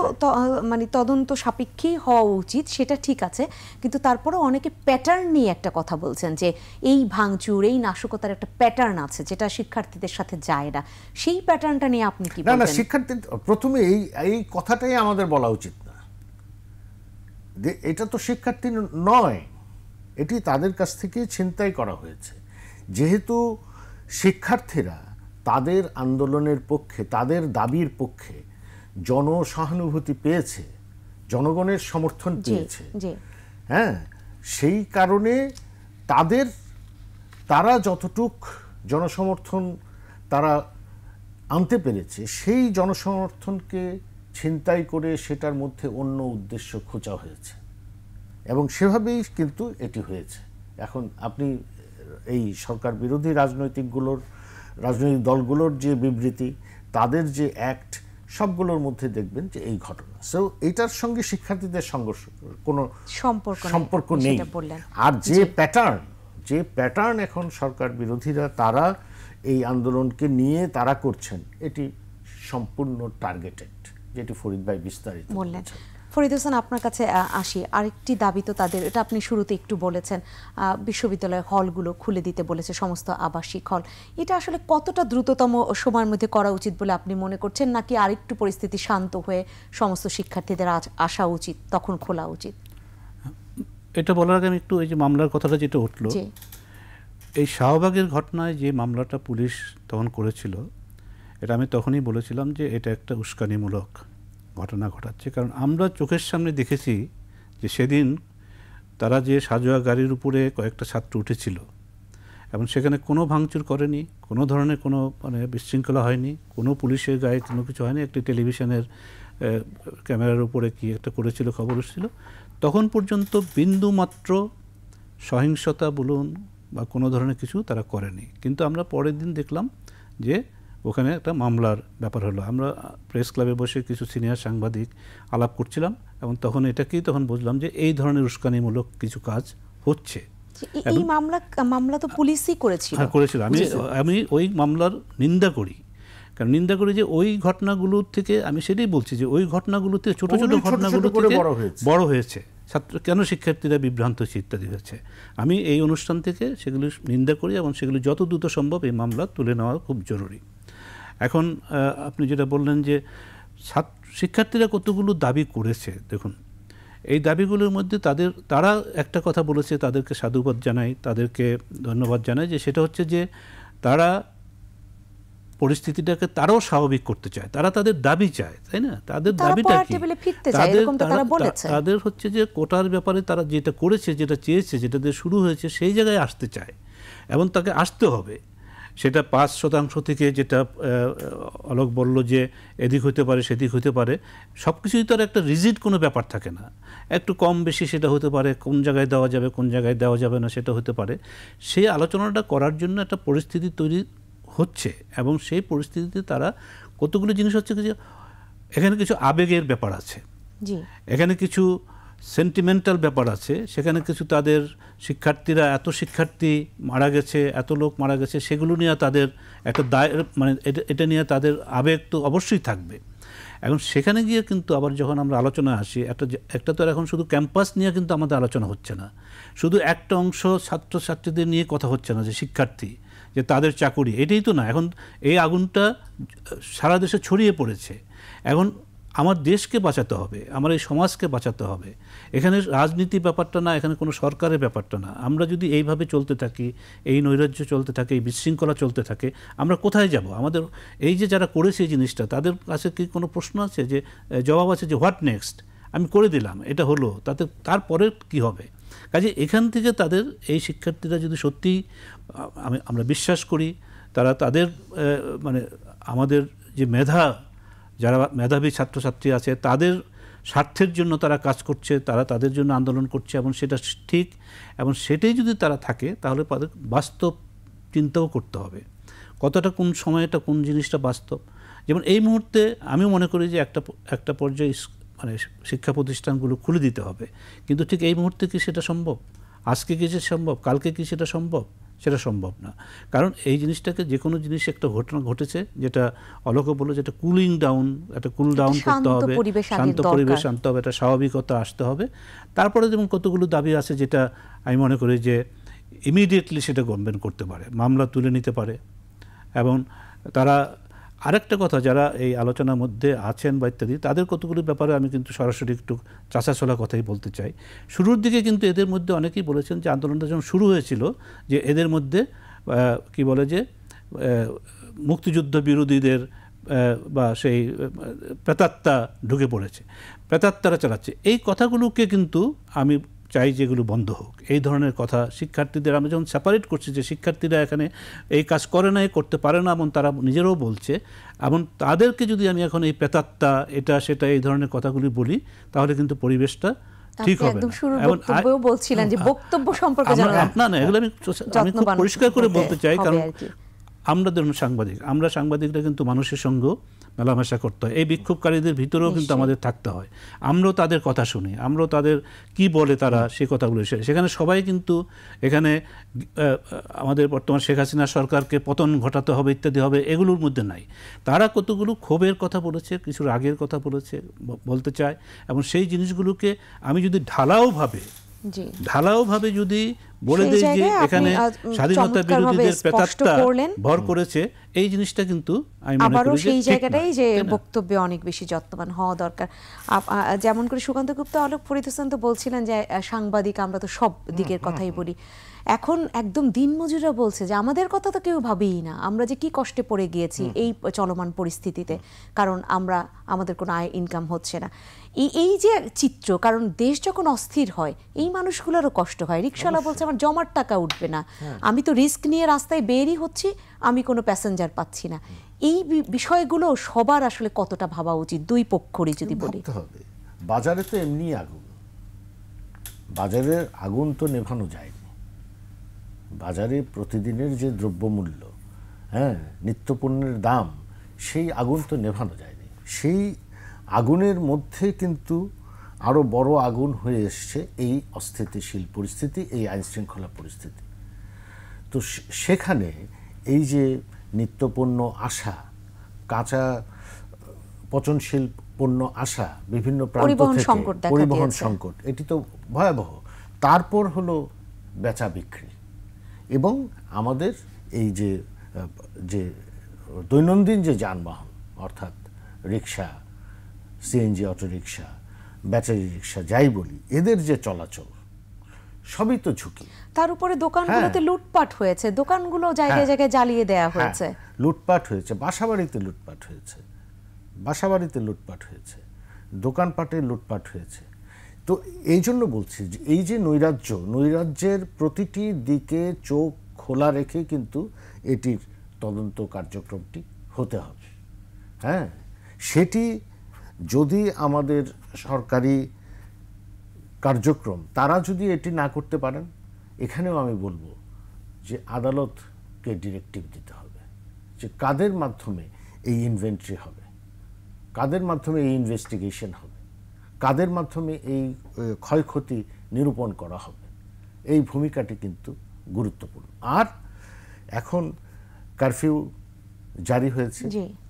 মানে তদন্ত সাপেক্ষেই হওয়া উচিত সেটা ঠিক আছে কিন্তু তারপরে অনেকে প্যাটার্ন নিয়ে একটা কথা বলছেন যে এই ভাঙচুর এই নাশকতার একটা প্যাটার্ন আছে যেটা শিক্ষার্থীদের সাথে যায় না সেই প্যাটার্নটা নিয়ে আপনি কি না না শিক্ষার্থী প্রথমে এই এই কথাটাই আমাদের বলা উচিত না যে এটা তো শিক্ষার্থী নয় এটি তাদের কাছ থেকে ছিনতাই করা হয়েছে যেহেতু শিক্ষার্থীরা তাদের আন্দোলনের পক্ষে তাদের দাবির পক্ষে জনসহানুভূতি পেয়েছে জনগণের সমর্থন পেয়েছে হ্যাঁ সেই কারণে তাদের তারা যতটুক জনসমর্থন তারা আনতে পেরেছে সেই জনসমর্থনকে ছিনতাই করে সেটার মধ্যে অন্য উদ্দেশ্য খোঁচা হয়েছে এবং সেভাবেই কিন্তু এটি হয়েছে এখন আপনি এই সরকার বিরোধী রাজনৈতিকগুলোর রাজনৈতিক দলগুলোর যে বিবৃতি তাদের যে অ্যাক্ট সবগুলোর মধ্যে দেখবেন যে এই ঘটনা সো এটার সঙ্গে শিক্ষার্থীদের সংঘর্ষ কোনো সম্পর্ক সম্পর্ক নেই আর যে প্যাটার্ন যে প্যাটার্ন এখন সরকার বিরোধীরা তারা এই আন্দোলনকে নিয়ে তারা করছেন এটি সম্পূর্ণ টার্গেটেড যেটি ফরিদ ভাই বিস্তারিত বললেন ফরিদ হোসেন আপনার কাছে আসি আরেকটি দাবি তো তাদের এটা আপনি শুরুতে একটু বলেছেন বিশ্ববিদ্যালয় হলগুলো খুলে দিতে বলেছে সমস্ত আবাসিক হল এটা আসলে কতটা দ্রুততম সময়ের মধ্যে করা উচিত বলে আপনি মনে করছেন নাকি আরেকটু পরিস্থিতি শান্ত হয়ে সমস্ত শিক্ষার্থীদের আসা উচিত তখন খোলা উচিত এটা বলার আগে আমি একটু এই যে মামলার কথাটা যেটা উঠল এই শাহবাগের ঘটনায় যে মামলাটা পুলিশ তখন করেছিল এটা আমি তখনই বলেছিলাম যে এটা একটা উস্কানিমূলক ঘটনা ঘটাচ্ছে কারণ আমরা চোখের সামনে দেখেছি যে সেদিন তারা যে সাজোয়া গাড়ির উপরে কয়েকটা ছাত্র উঠেছিল এবং সেখানে কোনো ভাঙচুর করেনি কোনো ধরনের কোনো মানে বিশৃঙ্খলা হয়নি কোনো পুলিশের গায়ে কোনো কিছু হয়নি একটি টেলিভিশনের ক্যামেরার উপরে কি একটা করেছিল খবর এসেছিল তখন পর্যন্ত বিন্দু মাত্র সহিংসতা বলুন বা কোনো ধরনের কিছু তারা করেনি কিন্তু আমরা পরের দিন দেখলাম যে ওখানে একটা মামলার ব্যাপার হলো আমরা প্রেস ক্লাবে বসে কিছু সিনিয়র সাংবাদিক আলাপ করছিলাম এবং তখন এটাকেই তখন বুঝলাম যে এই ধরনের উস্কানিমূলক কিছু কাজ হচ্ছে এই মামলা মামলা তো পুলিশই করেছিল হ্যাঁ করেছিল আমি আমি ওই মামলার নিন্দা করি কারণ নিন্দা করি যে ওই ঘটনাগুলো থেকে আমি সেটাই বলছি যে ওই ঘটনাগুলোতে ছোট ছোট ঘটনাগুলো বড় হয়েছে ছাত্র কেন শিক্ষার্থীরা বিভ্রান্ত হচ্ছে ইত্যাদি হয়েছে আমি এই অনুষ্ঠান থেকে সেগুলি নিন্দা করি এবং সেগুলি যত দ্রুত সম্ভব এই মামলা তুলে নেওয়া খুব জরুরি এখন আপনি যেটা বললেন যে ছাত্র শিক্ষার্থীরা কতগুলো দাবি করেছে দেখুন এই দাবিগুলোর মধ্যে তাদের তারা একটা কথা বলেছে তাদেরকে সাধুবাদ জানাই তাদেরকে ধন্যবাদ জানাই যে সেটা হচ্ছে যে তারা পরিস্থিতিটাকে তারাও স্বাভাবিক করতে চায় তারা তাদের দাবি চায় তাই না তাদের দাবিটা কি তাদের তাদের হচ্ছে যে কোটার ব্যাপারে তারা যেটা করেছে যেটা চেয়েছে যেটা দিয়ে শুরু হয়েছে সেই জায়গায় আসতে চায় এবং তাকে আসতে হবে সেটা পাঁচ শতাংশ থেকে যেটা অলোক বলল যে এদিক হতে পারে সেদিক হতে পারে সব কিছুই তো আর একটা রিজিট কোনো ব্যাপার থাকে না একটু কম বেশি সেটা হতে পারে কোন জায়গায় দেওয়া যাবে কোন জায়গায় দেওয়া যাবে না সেটা হতে পারে সেই আলোচনাটা করার জন্য একটা পরিস্থিতি তৈরি হচ্ছে এবং সেই পরিস্থিতিতে তারা কতগুলো জিনিস হচ্ছে যে এখানে কিছু আবেগের ব্যাপার আছে এখানে কিছু সেন্টিমেন্টাল ব্যাপার আছে সেখানে কিছু তাদের শিক্ষার্থীরা এত শিক্ষার্থী মারা গেছে এত লোক মারা গেছে সেগুলো নিয়ে তাদের একটা দায় মানে এটা নিয়ে তাদের আবেগ তো অবশ্যই থাকবে এখন সেখানে গিয়ে কিন্তু আবার যখন আমরা আলোচনা আসি একটা একটা তো এখন শুধু ক্যাম্পাস নিয়ে কিন্তু আমাদের আলোচনা হচ্ছে না শুধু একটা অংশ ছাত্রছাত্রীদের নিয়ে কথা হচ্ছে না যে শিক্ষার্থী যে তাদের চাকুরি এটাই তো না এখন এই আগুনটা সারা দেশে ছড়িয়ে পড়েছে এখন আমার দেশকে বাঁচাতে হবে আমার এই সমাজকে বাঁচাতে হবে এখানে রাজনীতি ব্যাপারটা না এখানে কোনো সরকারের ব্যাপারটা না আমরা যদি এইভাবে চলতে থাকি এই নৈরাজ্য চলতে থাকে এই বিশৃঙ্খলা চলতে থাকে আমরা কোথায় যাব আমাদের এই যে যারা করেছে এই জিনিসটা তাদের কাছে কি কোনো প্রশ্ন আছে যে জবাব আছে যে হোয়াট নেক্সট আমি করে দিলাম এটা হলো তাতে তারপরে কি হবে কাজে এখান থেকে তাদের এই শিক্ষার্থীরা যদি সত্যি আমি আমরা বিশ্বাস করি তারা তাদের মানে আমাদের যে মেধা যারা মেধাবী ছাত্রছাত্রী আছে তাদের স্বার্থের জন্য তারা কাজ করছে তারা তাদের জন্য আন্দোলন করছে এবং সেটা ঠিক এবং সেটাই যদি তারা থাকে তাহলে তাদের বাস্তব চিন্তাও করতে হবে কতটা কোন সময়টা কোন জিনিসটা বাস্তব যেমন এই মুহূর্তে আমি মনে করি যে একটা একটা পর্যায়ে মানে শিক্ষা প্রতিষ্ঠানগুলো খুলে দিতে হবে কিন্তু ঠিক এই মুহূর্তে কি সেটা সম্ভব আজকে কি সেটা সম্ভব কালকে কি সেটা সম্ভব সেটা সম্ভব না কারণ এই জিনিসটাকে যে কোনো জিনিস একটা ঘটনা ঘটেছে যেটা অলোক বলে যেটা কুলিং ডাউন একটা কুল ডাউন করতে হবে শান্ত পরিবেশ আনতে হবে একটা স্বাভাবিকতা আসতে হবে তারপরে যেমন কতগুলো দাবি আছে যেটা আমি মনে করি যে ইমিডিয়েটলি সেটা গভর্নমেন্ট করতে পারে মামলা তুলে নিতে পারে এবং তারা আরেকটা কথা যারা এই আলোচনার মধ্যে আছেন বা ইত্যাদি তাদের কতগুলো ব্যাপারে আমি কিন্তু সরাসরি একটু চাষাছোলা কথাই বলতে চাই শুরুর দিকে কিন্তু এদের মধ্যে অনেকেই বলেছেন যে আন্দোলনটা যখন শুরু হয়েছিল যে এদের মধ্যে কি বলে যে মুক্তিযুদ্ধ বিরোধীদের বা সেই প্রেতাত্মা ঢুকে পড়েছে প্রেতাত্মারা চালাচ্ছে এই কথাগুলোকে কিন্তু আমি চাই যেগুলো বন্ধ হোক এই ধরনের কথা শিক্ষার্থীদের আমরা যখন সেপারেট করছি যে শিক্ষার্থীরা এখানে এই কাজ করে না করতে পারে না এবং তারা নিজেরাও বলছে এবং তাদেরকে যদি আমি এখন এই পেতাত্তা এটা সেটা এই ধরনের কথাগুলি বলি তাহলে কিন্তু পরিবেশটা ঠিক হবে বলছিলেন যে বক্তব্য সম্পর্কে না না এগুলো আমি খুব পরিষ্কার করে বলতে চাই কারণ আমরা ধরুন সাংবাদিক আমরা সাংবাদিকরা কিন্তু মানুষের সঙ্গে মেলামেশা করতে হয় এই বিক্ষোভকারীদের ভিতরেও কিন্তু আমাদের থাকতে হয় আমরাও তাদের কথা শুনি আমরাও তাদের কি বলে তারা সে কথাগুলো সেখানে সবাই কিন্তু এখানে আমাদের বর্তমান শেখ হাসিনা সরকারকে পতন ঘটাতে হবে ইত্যাদি হবে এগুলোর মধ্যে নাই তারা কতগুলো ক্ষোভের কথা বলেছে কিছু রাগের কথা বলেছে বলতে চায় এবং সেই জিনিসগুলোকে আমি যদি ঢালাওভাবে ঢালাও ভাবে যদি বলে দেয় যে এখানে স্বাধীনতা বিরোধীদের প্রেতাত্মা ভর করেছে এই জিনিসটা কিন্তু আমি মনে আবারও সেই জায়গাটাই যে বক্তব্যে অনেক বেশি যত্নবান হওয়া দরকার যেমন করে সুকান্ত গুপ্তা অলোক ফরিদ তো বলছিলেন যে সাংবাদিক আমরা তো সব দিকের কথাই বলি এখন একদম দিনমজুরা বলছে যে আমাদের কথা তো কেউ ভাবেই না আমরা যে কি কষ্টে পড়ে গিয়েছি এই চলমান পরিস্থিতিতে কারণ আমরা আমাদের কোনো আয় ইনকাম হচ্ছে না এই এই যে চিত্র কারণ দেশ যখন অস্থির হয় এই মানুষগুলোরও কষ্ট হয় রিক্সাওয়ালা বলছে আমার জমার টাকা উঠবে না হ্যাঁ। আমি তো রিস্ক নিয়ে রাস্তায় বেরই হচ্ছি আমি কোনো প্যাসেঞ্জার পাচ্ছি না এই বিষয়গুলো সবার আসলে কতটা ভাবা উচিত দুই পক্ষরই যদি বলি বাজারে তো এমনি আগুন বাজারের আগুন তো নেভানো যায় বাজারে প্রতিদিনের যে দ্রব্যমূল্য হ্যাঁ নিত্যপণ্যের দাম সেই আগুন তো নেভানো যায়নি সেই আগুনের মধ্যে কিন্তু আরও বড় আগুন হয়ে এসছে এই অস্থিতিশীল পরিস্থিতি এই আইনশৃঙ্খলা পরিস্থিতি তো সেখানে এই যে নিত্যপণ্য আসা কাঁচা পচনশীল পণ্য আসা বিভিন্ন পরিবহন সংকট এটি তো ভয়াবহ তারপর হলো বেচা বিক্রি এবং আমাদের এই যে যে দৈনন্দিন যে যানবাহন অর্থাৎ rickshaw CNG auto rickshaw battery rickshaw যাই বলি এদের যে চলাচল সবই তো ঝুঁকি তার উপরে দোকানগুলোতে হ্যাঁ। লুটপাট হয়েছে দোকানগুলো জায়গায় হ্যাঁ। জায়গায় জ্বালিয়ে দেয়া হ্যাঁ। হয়েছে লুটপাট হয়েছে বাসাবাড়িতে লুটপাট হয়েছে বাসাবাড়িতে লুটপাট হয়েছে দোকানপাটে লুটপাট হয়েছে তো এই জন্য বলছি যে এই যে নৈরাজ্য নৈরাজ্যের প্রতিটি দিকে চোখ খোলা রেখে কিন্তু এটির তদন্ত কার্যক্রমটি হতে হবে হ্যাঁ সেটি যদি আমাদের সরকারি কার্যক্রম তারা যদি এটি না করতে পারেন এখানেও আমি বলবো যে আদালতকে ডিরেক্টিভ দিতে হবে যে কাদের মাধ্যমে এই ইনভেন্ট্রি হবে কাদের মাধ্যমে এই ইনভেস্টিগেশন হবে কাদের মাধ্যমে এই ক্ষয়ক্ষতি নিরূপণ করা হবে এই ভূমিকাটি কিন্তু গুরুত্বপূর্ণ আর এখন কারফিউ জারি হয়েছে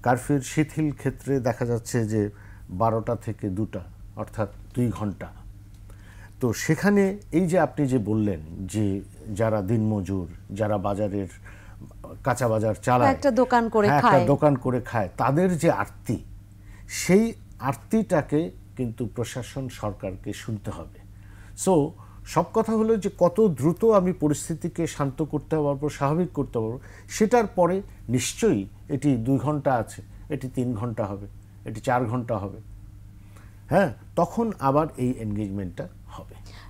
কারফিউর শিথিল ক্ষেত্রে দেখা যাচ্ছে যে বারোটা থেকে দুটা অর্থাৎ দুই ঘন্টা তো সেখানে এই যে আপনি যে বললেন যে যারা দিনমজুর যারা বাজারের কাঁচা বাজার চালায় একটা দোকান করে হ্যাঁ, একটা দোকান করে খায় তাদের যে আর্তি সেই আর্তিটাকে কিন্তু প্রশাসন সরকারকে শুনতে হবে সো সব কথা হলো যে কত দ্রুত আমি পরিস্থিতিকে শান্ত করতে পারবো স্বাভাবিক করতে পারবো সেটার পরে নিশ্চয়ই এটি দুই ঘন্টা আছে এটি তিন ঘন্টা হবে এটি চার ঘন্টা হবে হ্যাঁ তখন আবার এই এনগেজমেন্টটা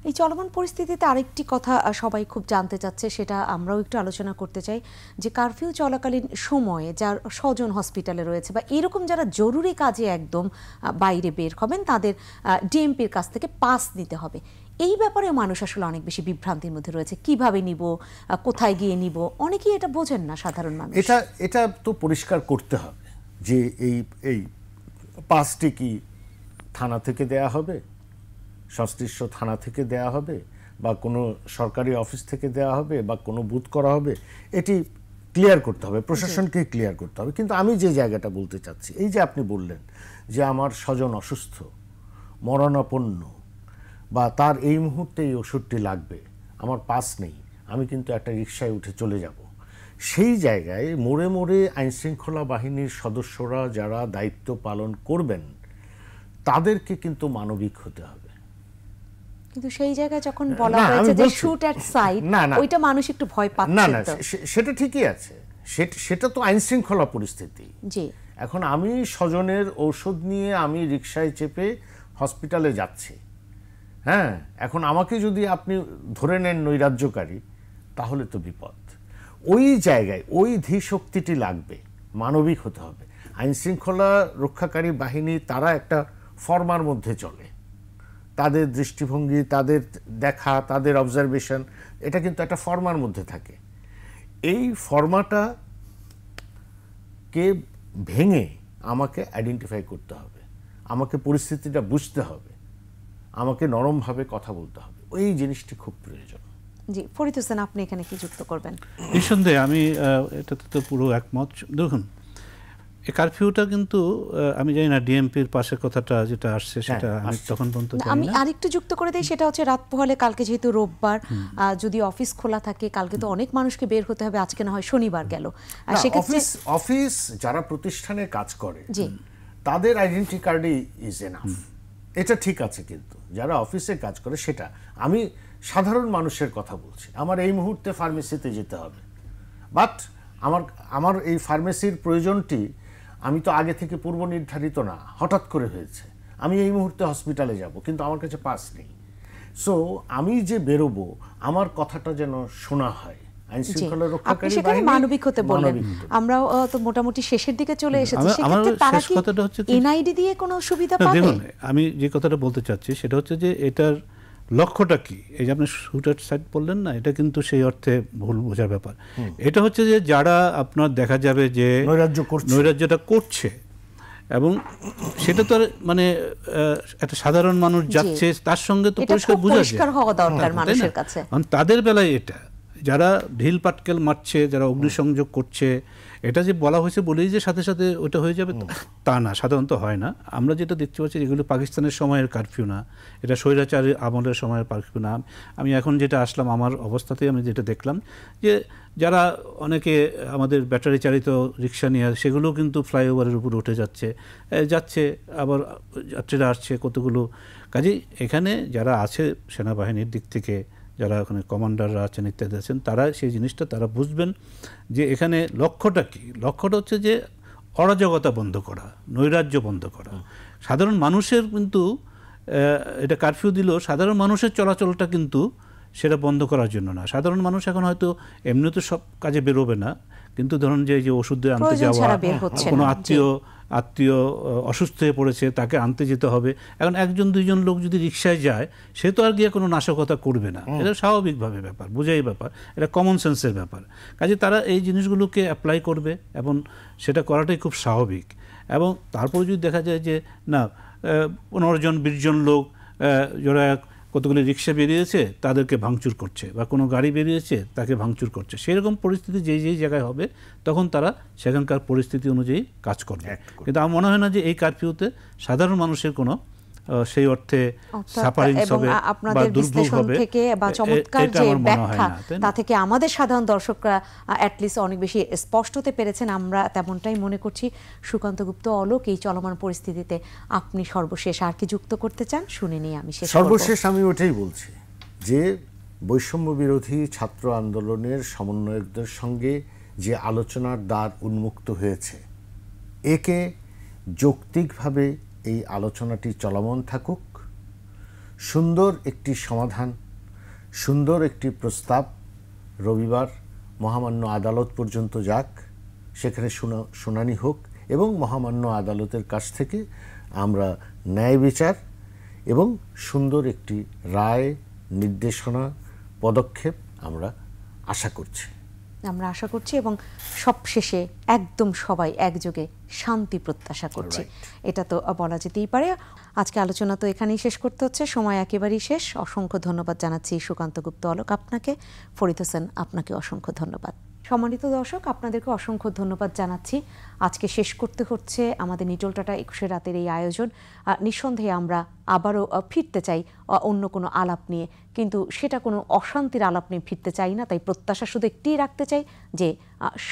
এই চলমান পরিস্থিতিতে আরেকটি কথা সবাই খুব জানতে চাচ্ছে সেটা আমরাও একটু আলোচনা করতে চাই যে কারফিউ চলাকালীন সময়ে যার স্বজন হসপিটালে রয়েছে বা এরকম যারা জরুরি কাজে একদম বাইরে বের হবেন তাদের ডিএমপির কাছ থেকে পাস নিতে হবে এই ব্যাপারে মানুষ আসলে অনেক বেশি বিভ্রান্তির মধ্যে রয়েছে কিভাবে নিব কোথায় গিয়ে নিব অনেকেই এটা বোঝেন না সাধারণ মানুষ এটা এটা তো পরিষ্কার করতে হবে যে এই এই পাসটি কি থানা থেকে দেয়া হবে সংশ্লিষ্ট থানা থেকে দেয়া হবে বা কোনো সরকারি অফিস থেকে দেয়া হবে বা কোনো বুথ করা হবে এটি ক্লিয়ার করতে হবে প্রশাসনকে ক্লিয়ার করতে হবে কিন্তু আমি যে জায়গাটা বলতে চাচ্ছি এই যে আপনি বললেন যে আমার স্বজন অসুস্থ মরণাপন্ন বা তার এই মুহূর্তে এই ওষুধটি লাগবে আমার পাস নেই আমি কিন্তু একটা রিক্সায় উঠে চলে যাব সেই জায়গায় মোড়ে মোড়ে আইনশৃঙ্খলা বাহিনীর সদস্যরা যারা দায়িত্ব পালন করবেন তাদেরকে কিন্তু মানবিক হতে হবে কিন্তু সেই জায়গায় যখন বলা হয়েছে যে শুট অ্যাট সাইড ওইটা মানুষ একটু ভয় পাচ্ছে না না সেটা ঠিকই আছে সেটা তো আইন শৃঙ্খলা পরিস্থিতি জি এখন আমি স্বজনের ঔষধ নিয়ে আমি রিক্সায় চেপে হসপিটালে যাচ্ছি হ্যাঁ এখন আমাকে যদি আপনি ধরে নেন নৈরাজ্যকারী তাহলে তো বিপদ ওই জায়গায় ওই ধীশক্তিটি লাগবে মানবিক হতে হবে আইনশৃঙ্খলা রক্ষাকারী বাহিনী তারা একটা ফর্মার মধ্যে চলে তাদের দৃষ্টিভঙ্গি তাদের দেখা তাদের অবজারভেশন এটা কিন্তু একটা ফর্মার মধ্যে থাকে এই ফর্মাটা কে ভেঙে আমাকে আইডেন্টিফাই করতে হবে আমাকে পরিস্থিতিটা বুঝতে হবে আমাকে নরমভাবে কথা বলতে হবে ওই জিনিসটি খুব প্রয়োজন জি ফরিদ হোসেন আপনি এখানে কি যুক্ত করবেন নিঃসন্দেহে আমি এটাতে তো পুরো একমত দেখুন এই কারফিউটা কিন্তু আমি জানি না ডিএমপির পাশে কথাটা যেটা আসছে হ্যাঁ। সেটা আমি তখন পর্যন্ত আমি আরেকটু যুক্ত করে সেটা হচ্ছে রাত পোহালে কালকে যেহেতু রোববার যদি অফিস খোলা থাকে কালকে তো অনেক মানুষকে বের হতে হবে আজকে না হয় শনিবার গেল অফিস যারা প্রতিষ্ঠানে কাজ করে তাদের আইডেন্টি কার্ডই ইজ এনাফ এটা ঠিক আছে কিন্তু যারা অফিসে কাজ করে সেটা আমি সাধারণ মানুষের কথা বলছি আমার এই মুহূর্তে ফার্মেসিতে যেতে হবে বাট আমার আমার এই ফার্মেসির প্রয়োজনটি আমি তো আগে থেকে পূর্ব নির্ধারিত না হঠাৎ করে হয়েছে আমি এই মুহূর্তে হসপিটালে যাব কিন্তু আমার কাছে পাস নেই সো আমি যে বেরোবো আমার কথাটা যেন শোনা হয় মানবিক হতে তো মোটামুটি শেষের দিকে চলে এসেছি দিয়ে কোনো সুবিধা আমি যে কথাটা বলতে চাচ্ছি সেটা হচ্ছে যে এটার লক্ষ্যটা কি এই যে আপনি শুটার সাইড বললেন না এটা কিন্তু সেই অর্থে ভুল বোঝার ব্যাপার এটা হচ্ছে যে যারা আপনার দেখা যাবে যে নৈরাজ্য নৈরাজ্যটা করছে এবং সেটা তো মানে একটা সাধারণ মানুষ যাচ্ছে তার সঙ্গে তো পরিষ্কার বোঝা যায় তাদের বেলায় এটা যারা ঢিল পাটকেল মারছে যারা অগ্নিসংযোগ করছে এটা যে বলা হয়েছে বলেই যে সাথে সাথে ওটা হয়ে যাবে তা না সাধারণত হয় না আমরা যেটা দেখতে পাচ্ছি এগুলো পাকিস্তানের সময়ের কারফিউ না এটা স্বৈরাচারের আমলের সময়ের কারফিউ না আমি এখন যেটা আসলাম আমার অবস্থাতেই আমি যেটা দেখলাম যে যারা অনেকে আমাদের ব্যাটারি চালিত রিক্সা নিয়ে সেগুলো কিন্তু ফ্লাইওভারের উপর উঠে যাচ্ছে যাচ্ছে আবার যাত্রীরা আসছে কতগুলো কাজে এখানে যারা আছে সেনাবাহিনীর দিক থেকে যারা ওখানে কমান্ডাররা আছেন ইত্যাদি আছেন তারা সেই জিনিসটা তারা বুঝবেন যে এখানে লক্ষ্যটা কী লক্ষ্যটা হচ্ছে যে অরাজকতা বন্ধ করা নৈরাজ্য বন্ধ করা সাধারণ মানুষের কিন্তু এটা কারফিউ দিলেও সাধারণ মানুষের চলাচলটা কিন্তু সেটা বন্ধ করার জন্য না সাধারণ মানুষ এখন হয়তো এমনি তো সব কাজে বেরোবে না কিন্তু ধরুন যে যে ওষুধ আনতে যাওয়া কোনো আত্মীয় আত্মীয় অসুস্থ হয়ে পড়েছে তাকে আনতে যেতে হবে এখন একজন দুইজন লোক যদি রিক্সায় যায় সে তো আর গিয়ে কোনো নাশকতা করবে না এটা স্বাভাবিকভাবে ব্যাপার বোঝাই ব্যাপার এটা কমন সেন্সের ব্যাপার কাজে তারা এই জিনিসগুলোকে অ্যাপ্লাই করবে এবং সেটা করাটাই খুব স্বাভাবিক এবং তারপরে যদি দেখা যায় যে না পনেরো জন বিশ জন লোক যারা কতগুলি রিক্সা বেরিয়েছে তাদেরকে ভাঙচুর করছে বা কোনো গাড়ি বেরিয়েছে তাকে ভাঙচুর করছে সেরকম পরিস্থিতি যেই যেই জায়গায় হবে তখন তারা সেখানকার পরিস্থিতি অনুযায়ী কাজ করবে কিন্তু আমার মনে হয় না যে এই কারফিউতে সাধারণ মানুষের কোনো সেই অর্থে সাফারিং হবে বা দুর্ভোগ হবে থেকে বা চমৎকার যে ব্যাখ্যা তা থেকে আমাদের সাধারণ দর্শকরা অ্যাটলিস্ট অনেক বেশি স্পষ্টতে পেরেছেন আমরা তেমনটাই মনে করছি সুকান্ত গুপ্ত অলোক এই চলমান পরিস্থিতিতে আপনি সর্বশেষ আর কি যুক্ত করতে চান শুনে নিয়ে আমি সর্বশেষ আমি ওটাই বলছি যে বৈষম্য বিরোধী ছাত্র আন্দোলনের সমন্বয়কদের সঙ্গে যে আলোচনার দ্বার উন্মুক্ত হয়েছে একে যৌক্তিকভাবে এই আলোচনাটি চলমান থাকুক সুন্দর একটি সমাধান সুন্দর একটি প্রস্তাব রবিবার মহামান্য আদালত পর্যন্ত যাক সেখানে শুনানি হোক এবং মহামান্য আদালতের কাছ থেকে আমরা ন্যায় বিচার এবং সুন্দর একটি রায় নির্দেশনা পদক্ষেপ আমরা আশা করছি আমরা আশা করছি এবং সবশেষে একদম সবাই একযোগে শান্তি প্রত্যাশা করছি এটা তো বলা যেতেই পারে আজকে আলোচনা তো এখানেই শেষ করতে হচ্ছে সময় একেবারেই শেষ অসংখ্য ধন্যবাদ জানাচ্ছি সুকান্ত গুপ্ত অলক আপনাকে ফরিদ হোসেন আপনাকে অসংখ্য ধন্যবাদ সম্মানিত দর্শক আপনাদেরকে অসংখ্য ধন্যবাদ জানাচ্ছি আজকে শেষ করতে হচ্ছে আমাদের নিটল টাটা একুশে রাতের এই আয়োজন নিঃসন্দেহে আমরা আবারও ফিরতে চাই অন্য কোনো আলাপ নিয়ে কিন্তু সেটা কোনো অশান্তির আলাপ নিয়ে ফিরতে চাই না তাই প্রত্যাশা শুধু একটি রাখতে চাই যে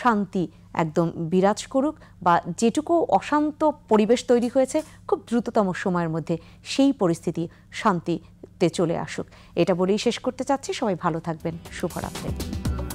শান্তি একদম বিরাজ করুক বা যেটুকু অশান্ত পরিবেশ তৈরি হয়েছে খুব দ্রুততম সময়ের মধ্যে সেই পরিস্থিতি শান্তিতে চলে আসুক এটা বলেই শেষ করতে চাচ্ছি সবাই ভালো থাকবেন শুভরাত্রি